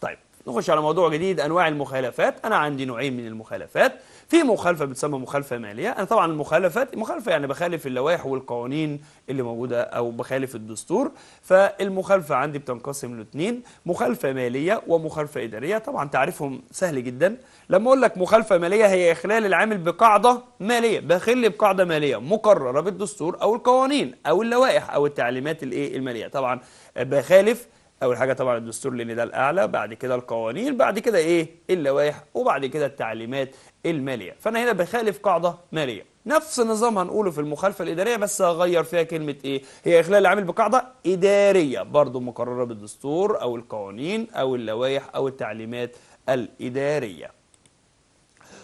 طيب نخش على موضوع جديد انواع المخالفات انا عندي نوعين من المخالفات في مخالفه بتسمى مخالفه ماليه انا طبعا المخالفات مخالفه يعني بخالف اللوائح والقوانين اللي موجوده او بخالف الدستور فالمخالفه عندي بتنقسم لاثنين مخالفه ماليه ومخالفه اداريه طبعا تعريفهم سهل جدا لما اقول لك مخالفه ماليه هي اخلال العامل بقاعده ماليه بخل بقاعده ماليه مقرره بالدستور او القوانين او اللوائح او التعليمات الايه الماليه طبعا بخالف اول حاجه طبعا الدستور لان ده الاعلى بعد كده القوانين بعد كده ايه اللوائح وبعد كده التعليمات الماليه فانا هنا بخالف قاعده ماليه نفس النظام هنقوله في المخالفة الإدارية بس هغير فيها كلمة إيه؟ هي إخلال العامل بقاعدة إدارية برضو مقررة بالدستور أو القوانين أو اللوائح أو التعليمات الإدارية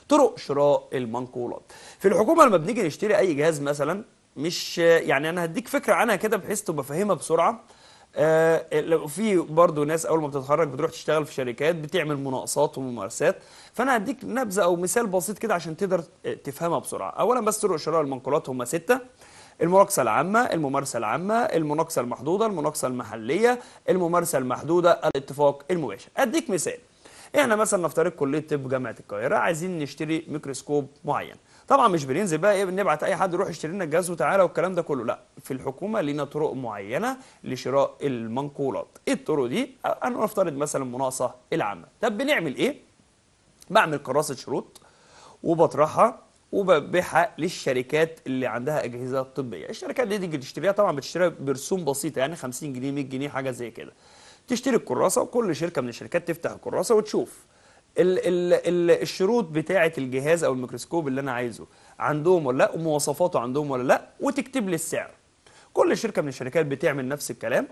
طرق شراء المنقولات في الحكومة لما بنيجي نشتري أي جهاز مثلا مش يعني أنا هديك فكرة عنها كده بحيث تبقى فاهمها بسرعة آه، في برضه ناس اول ما بتتخرج بتروح تشتغل في شركات بتعمل مناقصات وممارسات فانا هديك نبذه او مثال بسيط كده عشان تقدر آه، تفهمها بسرعه اولا بس طرق شراء المنقولات هم سته المناقصة العامة، الممارسة العامة، المناقصة المحدودة، المناقصة المحلية، الممارسة المحدودة، الاتفاق المباشر. أديك مثال. احنا مثلا نفترض كلية طب جامعة القاهرة عايزين نشتري ميكروسكوب معين. طبعا مش بننزل بقى ايه بنبعت اي حد يروح يشتري لنا الجهاز وتعالى والكلام ده كله لا في الحكومه لينا طرق معينه لشراء المنقولات ايه الطرق دي انا نفترض مثلا المناقصه العامه طب بنعمل ايه بعمل كراسه شروط وبطرحها وببيعها للشركات اللي عندها اجهزه طبيه الشركات دي تيجي تشتريها طبعا بتشتريها برسوم بسيطه يعني 50 جنيه 100 جنيه حاجه زي كده تشتري الكراسه وكل شركه من الشركات تفتح الكراسه وتشوف ال الـ الـ الشروط بتاعه الجهاز او الميكروسكوب اللي انا عايزه عندهم ولا لا ومواصفاته عندهم ولا لا وتكتب لي السعر كل شركه من الشركات بتعمل نفس الكلام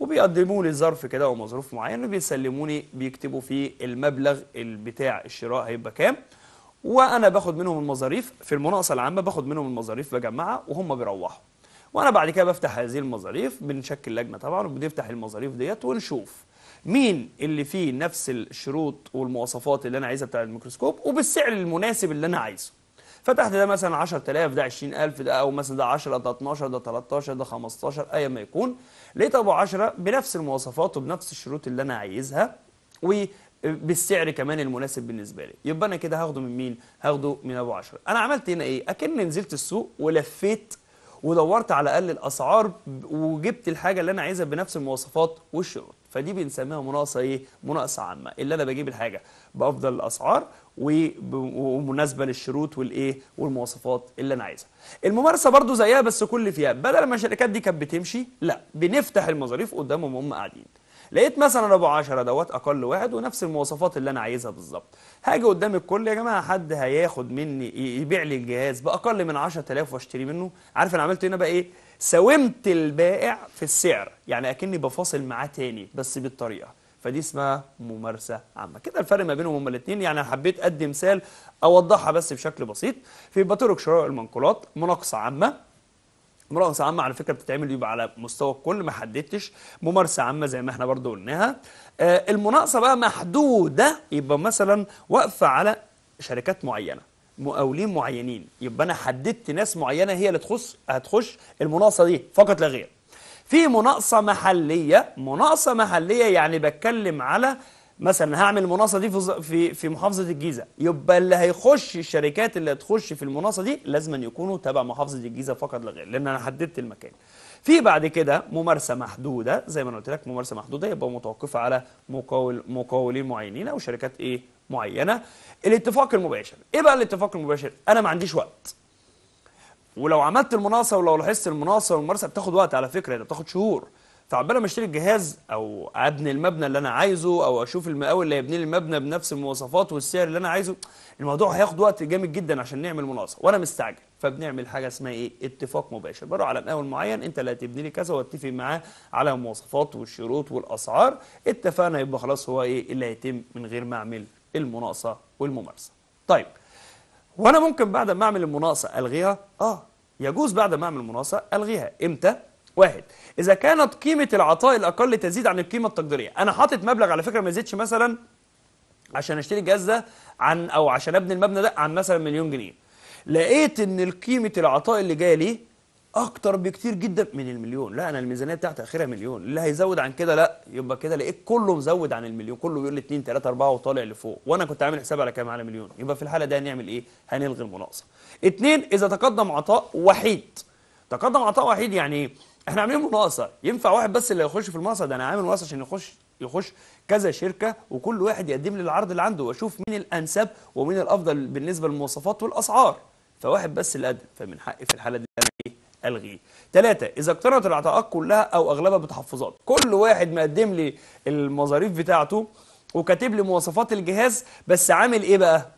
وبيقدموا لي ظرف كده او مظروف معين وبيسلموني بيكتبوا فيه المبلغ بتاع الشراء هيبقى كام وانا باخد منهم المظاريف في المناقصه العامه باخد منهم المظاريف بجمعها وهم بيروحوا وانا بعد كده بفتح هذه المظاريف بنشكل لجنه طبعا وبنفتح المظاريف ديت ونشوف مين اللي فيه نفس الشروط والمواصفات اللي انا عايزها بتاع الميكروسكوب وبالسعر المناسب اللي انا عايزه فتحت ده مثلا 10000 ده 20000 ده او مثلا ده 10 ده 12 ده 13 ده 15 ايا ما يكون لقيت ابو 10 بنفس المواصفات وبنفس الشروط اللي انا عايزها وبالسعر كمان المناسب بالنسبه لي يبقى انا كده هاخده من مين هاخده من ابو 10 انا عملت هنا ايه اكن نزلت السوق ولفيت ودورت على اقل الاسعار وجبت الحاجه اللي انا عايزها بنفس المواصفات والشروط فدي بنسميها مناقصه ايه مناقصه عامه اللي انا بجيب الحاجه بافضل الاسعار ومناسبه للشروط والايه والمواصفات اللي انا عايزها الممارسه برضو زيها بس كل فيها بدل ما الشركات دي كانت بتمشي لا بنفتح المظاريف قدامهم وهم قاعدين لقيت مثلا ابو 10 دوت اقل واحد ونفس المواصفات اللي انا عايزها بالظبط هاجي قدام الكل يا جماعه حد هياخد مني يبيع لي الجهاز باقل من 10000 واشتري منه عارف انا عملت هنا بقى ايه ساومت البائع في السعر يعني اكني بفاصل معاه تاني بس بالطريقه فدي اسمها ممارسه عامه كده الفرق ما بينهم هما الاثنين يعني انا حبيت ادي مثال اوضحها بس بشكل بسيط في بطرق شراء المنقولات مناقصه عامه مراقصة عامة على فكرة بتتعمل يبقى على مستوى الكل ما حددتش ممارسة عامة زي ما احنا برضو قلناها آه، المناقصة بقى محدودة يبقى مثلا واقفة على شركات معينة مقاولين معينين يبقى انا حددت ناس معينه هي اللي تخص هتخش المناقصه دي فقط لا غير في مناقصه محليه مناقصه محليه يعني بتكلم على مثلا هعمل المناقصه دي في في محافظه الجيزه يبقى اللي هيخش الشركات اللي هتخش في المناقصه دي لازم يكونوا تبع محافظه الجيزه فقط لا غير لان انا حددت المكان في بعد كده ممارسه محدوده زي ما انا قلت لك ممارسه محدوده يبقى متوقفه على مقاول مقاولين معينين او شركات ايه معينه الاتفاق المباشر ايه بقى الاتفاق المباشر انا ما عنديش وقت ولو عملت المناصه ولو لاحظت المناصه والممارسه بتاخد وقت على فكره ده بتاخد شهور فعبال ما اشتري الجهاز او ابني المبنى اللي انا عايزه او اشوف المقاول اللي هيبني لي المبنى بنفس المواصفات والسعر اللي انا عايزه الموضوع هياخد وقت جامد جدا عشان نعمل مناصه وانا مستعجل فبنعمل حاجه اسمها ايه اتفاق مباشر بروح على مقاول معين انت اللي هتبني لي كذا واتفق معاه على المواصفات والشروط والاسعار اتفقنا يبقى خلاص هو ايه اللي هيتم من غير ما اعمل المناقصه والممارسه طيب وانا ممكن بعد ما اعمل المناقصه الغيها اه يجوز بعد ما اعمل المناقصه الغيها امتى واحد اذا كانت قيمه العطاء الاقل تزيد عن القيمه التقديريه انا حاطط مبلغ على فكره ما يزيدش مثلا عشان اشتري الجهاز ده عن او عشان ابني المبنى ده عن مثلا مليون جنيه لقيت ان قيمه العطاء اللي جاي لي اكتر بكتير جدا من المليون لا انا الميزانيه بتاعتي اخرها مليون اللي هيزود عن كده لا يبقى كده لقيت كله مزود عن المليون كله بيقول لي 2 3 4 وطالع لفوق وانا كنت عامل حساب على كام على مليون يبقى في الحاله دي هنعمل ايه هنلغي المناقصه اثنين اذا تقدم عطاء وحيد تقدم عطاء وحيد يعني ايه احنا عاملين مناقصه ينفع واحد بس اللي يخش في المناقصه ده انا عامل مناقصه عشان يخش يخش كذا شركه وكل واحد يقدم لي العرض اللي عنده واشوف مين الانسب ومين الافضل بالنسبه للمواصفات والاسعار فواحد بس اللي قدم فمن حقي في الحاله دي يعني ايه ألغيه ثلاثة إذا اقترنت العطاءات كلها أو أغلبها بتحفظات كل واحد مقدم لي المظاريف بتاعته وكاتب لي مواصفات الجهاز بس عامل إيه بقى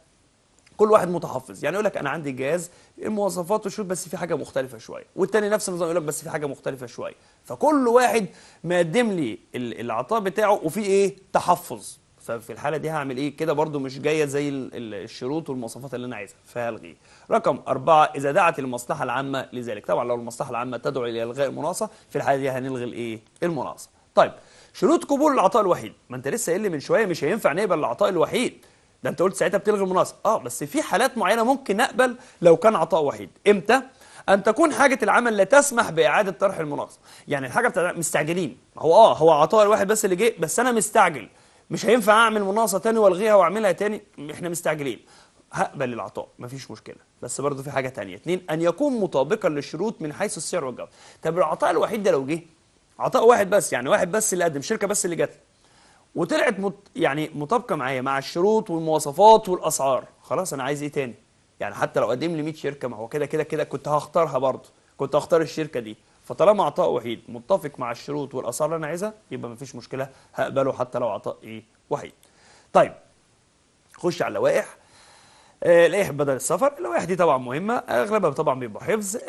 كل واحد متحفظ يعني يقول لك انا عندي جهاز المواصفات وشوف بس في حاجه مختلفه شويه والتاني نفس النظام يقول لك بس في حاجه مختلفه شويه فكل واحد مقدم لي العطاء بتاعه وفي ايه تحفظ ففي الحاله دي هعمل ايه كده برضو مش جايه زي الشروط والمواصفات اللي انا عايزها فهلغي رقم أربعة إذا دعت المصلحة العامة لذلك طبعا لو المصلحة العامة تدعو إلى إلغاء المناقصة في الحالة دي هنلغي الإيه المناقصة طيب شروط قبول العطاء الوحيد ما انت لسه قايل لي من شويه مش هينفع نقبل العطاء الوحيد ده انت قلت ساعتها بتلغي المناقصه اه بس في حالات معينه ممكن نقبل لو كان عطاء وحيد امتى ان تكون حاجه العمل لا تسمح باعاده طرح المناقصه يعني الحاجه بتاع مستعجلين هو اه هو عطاء الواحد بس اللي جه بس انا مستعجل مش هينفع اعمل مناقصه تاني والغيها واعملها تاني احنا مستعجلين هقبل العطاء مفيش مشكله بس برضه في حاجه تانية اتنين ان يكون مطابقا للشروط من حيث السعر والجوده طب العطاء الوحيد ده لو جه عطاء واحد بس يعني واحد بس اللي قدم شركه بس اللي جت وطلعت مت يعني مطابقه معايا مع الشروط والمواصفات والاسعار خلاص انا عايز ايه تاني يعني حتى لو قدم لي 100 شركه ما هو كده كده كده كنت هختارها برضه كنت هختار الشركه دي فطالما عطاء وحيد متفق مع الشروط والآثار اللي أنا عايزها يبقى مفيش مشكلة هقبله حتى لو عطاء إيه وحيد طيب خش على اللوائح آه، لائحة بدل السفر اللوائح دي طبعا مهمة أغلبها طبعا بيبقى حفظ آه،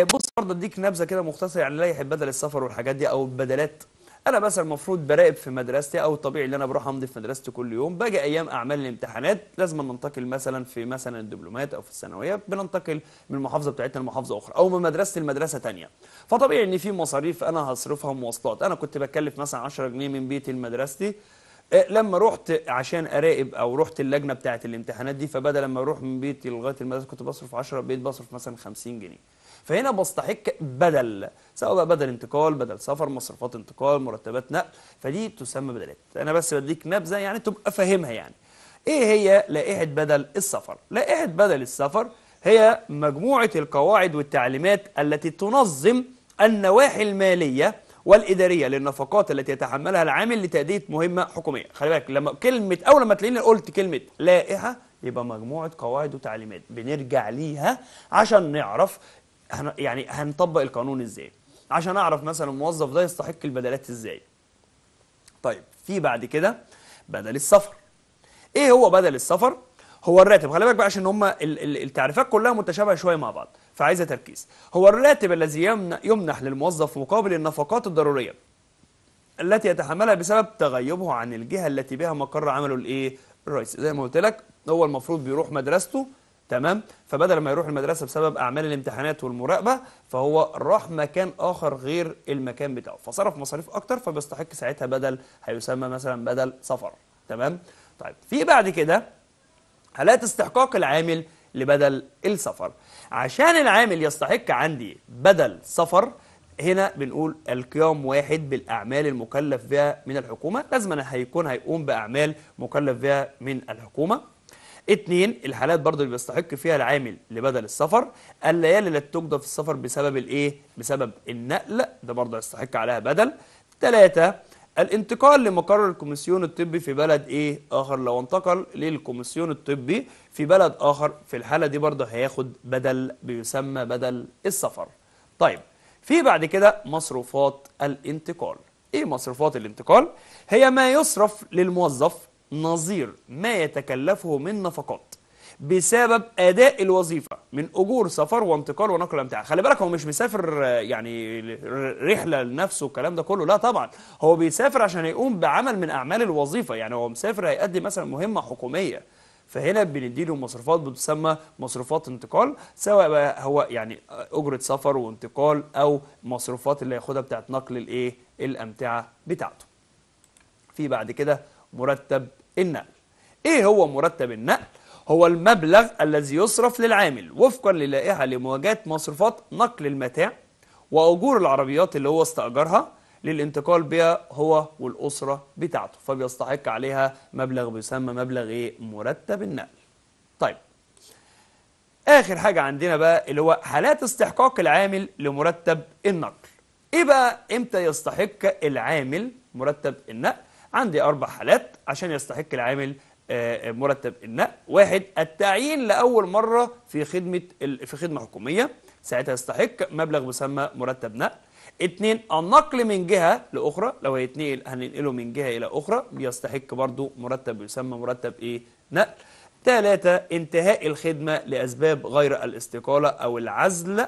آه، بص برضه أديك نبذة كده مختصرة عن لائحة بدل السفر والحاجات دي أو بدلات انا مثلا المفروض براقب في مدرستي او الطبيعي اللي انا بروح امضي في مدرستي كل يوم باجي ايام اعمال الامتحانات لازم ننتقل مثلا في مثلا الدبلومات او في الثانويه بننتقل من المحافظه بتاعتنا لمحافظه اخرى او من مدرسه لمدرسه ثانيه فطبيعي ان في مصاريف انا هصرفها مواصلات انا كنت بكلف مثلا 10 جنيه من بيتي لمدرستي آه، لما رحت عشان اراقب او رحت اللجنه بتاعه الامتحانات دي فبدل ما اروح من بيتي لغايه المدرسه كنت بصرف 10 بيت بصرف مثلا 50 جنيه فهنا بستحق بدل سواء بقى بدل انتقال بدل سفر مصروفات انتقال مرتبات نقل فدي تسمى بدلات انا بس بديك نبذه يعني تبقى فاهمها يعني ايه هي لائحه بدل السفر لائحه بدل السفر هي مجموعه القواعد والتعليمات التي تنظم النواحي الماليه والاداريه للنفقات التي يتحملها العامل لتاديه مهمه حكوميه خلي بالك لما كلمه اول ما تلاقيني قلت كلمه لائحه يبقى مجموعه قواعد وتعليمات بنرجع ليها عشان نعرف يعني هنطبق القانون ازاي عشان اعرف مثلا الموظف ده يستحق البدلات ازاي طيب في بعد كده بدل السفر ايه هو بدل السفر هو الراتب خلي بالك بقى عشان هم التعريفات كلها متشابهه شويه مع بعض فعايزه تركيز هو الراتب الذي يمنح للموظف مقابل النفقات الضروريه التي يتحملها بسبب تغيبه عن الجهه التي بها مقر عمله الايه الرئيسي زي ما قلت لك هو المفروض بيروح مدرسته تمام فبدل ما يروح المدرسة بسبب أعمال الامتحانات والمراقبة فهو راح مكان آخر غير المكان بتاعه فصرف مصاريف أكتر فبيستحق ساعتها بدل هيسمى مثلا بدل سفر تمام طيب في بعد كده حالات استحقاق العامل لبدل السفر عشان العامل يستحق عندي بدل سفر هنا بنقول القيام واحد بالأعمال المكلف بها من الحكومة لازم هيكون هيقوم بأعمال مكلف بها من الحكومة اتنين الحالات برضه اللي بيستحق فيها العامل لبدل السفر الليالي التي تقضى في السفر بسبب الايه بسبب النقل ده برضه يستحق عليها بدل ثلاثة الانتقال لمقر الكوميسيون الطبي في بلد ايه اخر لو انتقل للكوميسيون الطبي في بلد اخر في الحاله دي برضه هياخد بدل بيسمى بدل السفر طيب في بعد كده مصروفات الانتقال ايه مصروفات الانتقال هي ما يصرف للموظف نظير ما يتكلفه من نفقات بسبب اداء الوظيفه من اجور سفر وانتقال ونقل الامتعه، خلي بالك هو مش بيسافر يعني رحله لنفسه والكلام ده كله لا طبعا هو بيسافر عشان يقوم بعمل من اعمال الوظيفه يعني هو مسافر هيأدي مثلا مهمه حكوميه فهنا بنديله مصروفات بتسمى مصروفات انتقال سواء بقى هو يعني اجره سفر وانتقال او مصروفات اللي هياخدها بتاعت نقل الايه الامتعه بتاعته في بعد كده مرتب النقل إيه هو مرتب النقل؟ هو المبلغ الذي يصرف للعامل وفقا للائحة لمواجهة مصروفات نقل المتاع وأجور العربيات اللي هو استأجرها للانتقال بها هو والأسرة بتاعته فبيستحق عليها مبلغ بيسمى مبلغ إيه؟ مرتب النقل طيب آخر حاجة عندنا بقى اللي هو حالات استحقاق العامل لمرتب النقل إيه بقى إمتى يستحق العامل مرتب النقل عندي أربع حالات عشان يستحق العامل آه، آه، مرتب النقل واحد التعيين لأول مرة في خدمة في خدمة حكومية ساعتها يستحق مبلغ مسمى مرتب نقل اثنين النقل من جهة لأخرى لو هيتنقل هننقله من جهة إلى أخرى بيستحق برضو مرتب يسمى مرتب إيه نقل ثلاثة انتهاء الخدمة لأسباب غير الاستقالة أو العزل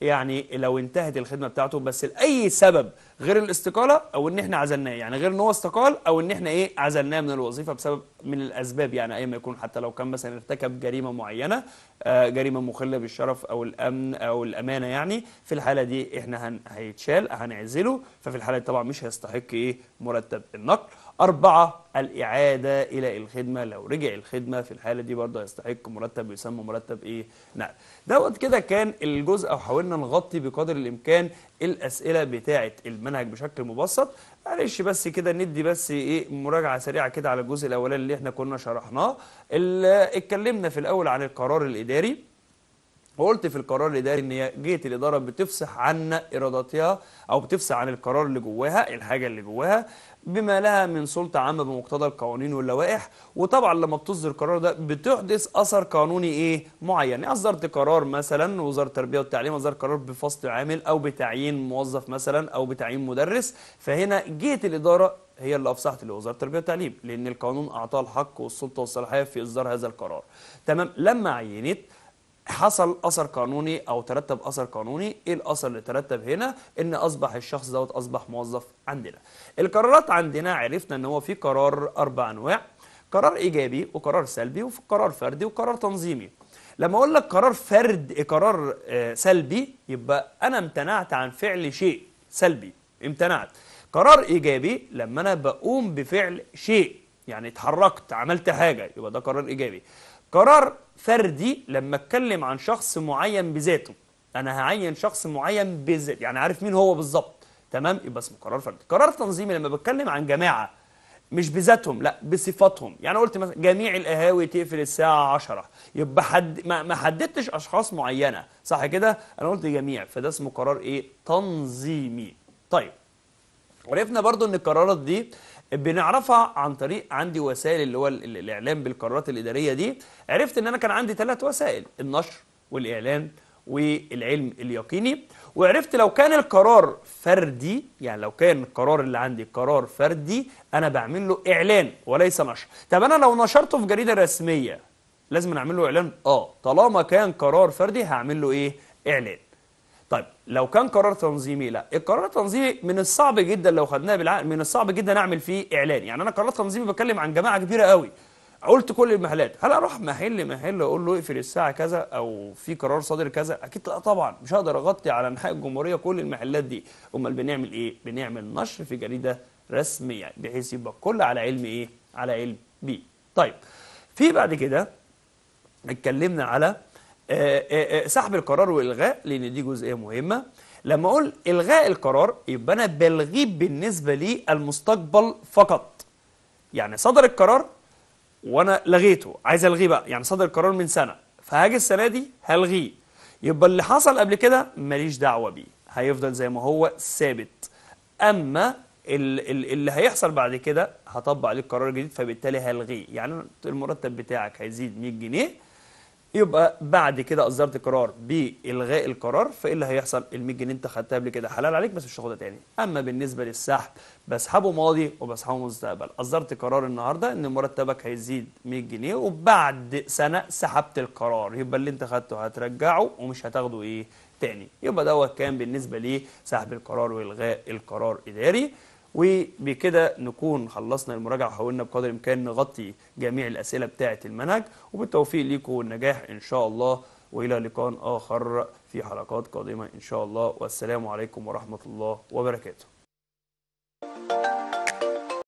يعني لو انتهت الخدمه بتاعته بس لاي سبب غير الاستقاله او ان احنا عزلناه يعني غير ان هو استقال او ان احنا ايه عزلناه من الوظيفه بسبب من الاسباب يعني ايا ما يكون حتى لو كان مثلا ارتكب جريمه معينه آه، جريمه مخله بالشرف او الامن او الامانه يعني في الحاله دي احنا هيتشال هنعزله ففي الحاله دي طبعا مش هيستحق ايه مرتب النقل أربعة الإعادة إلى الخدمة لو رجع الخدمة في الحالة دي برضه هيستحق مرتب يسمى مرتب إيه؟ نقل دوت كده كان الجزء أو حاولنا نغطي بقدر الإمكان الأسئلة بتاعة المنهج بشكل مبسط معلش بس كده ندي بس إيه مراجعة سريعة كده على الجزء الأولاني اللي إحنا كنا شرحناه اتكلمنا في الأول عن القرار الإداري وقلت في القرار الاداري ان جهه الاداره بتفسح عن ايراداتها او بتفسح عن القرار اللي جواها الحاجه اللي جواها بما لها من سلطه عامه بمقتضى القوانين واللوائح وطبعا لما بتصدر القرار ده بتحدث اثر قانوني ايه معين يعني اصدرت قرار مثلا وزاره التربيه والتعليم اصدر قرار بفصل عامل او بتعيين موظف مثلا او بتعيين مدرس فهنا جهه الاداره هي اللي افصحت لوزاره التربيه والتعليم لان القانون اعطاها الحق والسلطه والصلاحيه في اصدار هذا القرار تمام لما عينت حصل اثر قانوني او ترتب اثر قانوني ايه الاثر اللي ترتب هنا ان اصبح الشخص دوت اصبح موظف عندنا القرارات عندنا عرفنا ان هو في قرار اربع انواع قرار ايجابي وقرار سلبي وقرار فردي وقرار تنظيمي لما اقول لك قرار فرد قرار آه، سلبي يبقى انا امتنعت عن فعل شيء سلبي امتنعت قرار ايجابي لما انا بقوم بفعل شيء يعني اتحركت عملت حاجه يبقى ده قرار ايجابي قرار فردي لما اتكلم عن شخص معين بذاته انا هعين شخص معين بذاته يعني عارف مين هو بالظبط تمام يبقى اسمه قرار فردي قرار تنظيمي لما بتكلم عن جماعه مش بذاتهم لا بصفاتهم يعني قلت مثلا جميع القهاوي تقفل الساعه 10 يبقى حد ما, ما حددتش اشخاص معينه صح كده انا قلت جميع فده اسمه قرار ايه تنظيمي طيب عرفنا برضو ان القرارات دي بنعرفها عن طريق عندي وسائل اللي هو الإعلام بالقرارات الإدارية دي عرفت إن أنا كان عندي ثلاث وسائل النشر والإعلان والعلم اليقيني وعرفت لو كان القرار فردي يعني لو كان القرار اللي عندي قرار فردي انا بعمل له اعلان وليس نشر طب انا لو نشرته في جريده رسميه لازم اعمل له اعلان اه طالما كان قرار فردي هعمل له ايه اعلان طيب لو كان قرار تنظيمي لا القرار التنظيمي من الصعب جدا لو خدناه بالعقل من الصعب جدا اعمل فيه اعلان يعني انا قرار تنظيمي بتكلم عن جماعه كبيره قوي قلت كل المحلات هل اروح محل محل اقول له اقفل الساعه كذا او في قرار صادر كذا اكيد لا طبعا مش هقدر اغطي على انحاء الجمهوريه كل المحلات دي امال بنعمل ايه بنعمل نشر في جريده رسميه يعني بحيث يبقى كل على علم ايه على علم بيه طيب في بعد كده اتكلمنا على آه، آه، آه، سحب القرار والغاء لان دي جزئيه مهمه لما اقول الغاء القرار يبقى انا بلغيه بالنسبه لي المستقبل فقط يعني صدر القرار وانا لغيته عايز الغيه بقى يعني صدر القرار من سنه فهاجي السنه دي هلغيه يبقى اللي حصل قبل كده ماليش دعوه بيه هيفضل زي ما هو ثابت اما اللي هيحصل بعد كده هطبق عليه القرار الجديد فبالتالي هلغيه يعني المرتب بتاعك هيزيد 100 جنيه يبقى بعد كده اصدرت قرار بالغاء القرار فايه اللي هيحصل ال 100 جنيه انت خدتها قبل كده حلال عليك بس مش هتاخدها تاني اما بالنسبه للسحب بسحبه ماضي وبسحبه مستقبل اصدرت قرار النهارده ان مرتبك هيزيد 100 جنيه وبعد سنه سحبت القرار يبقى اللي انت خدته هترجعه ومش هتاخده ايه تاني يبقى دوت كان بالنسبه لسحب القرار والغاء القرار اداري وبكده نكون خلصنا المراجعة وحاولنا بقدر الإمكان نغطي جميع الأسئلة بتاعة المنهج وبالتوفيق ليكم والنجاح إن شاء الله وإلى لقاء آخر في حلقات قادمة إن شاء الله والسلام عليكم ورحمة الله وبركاته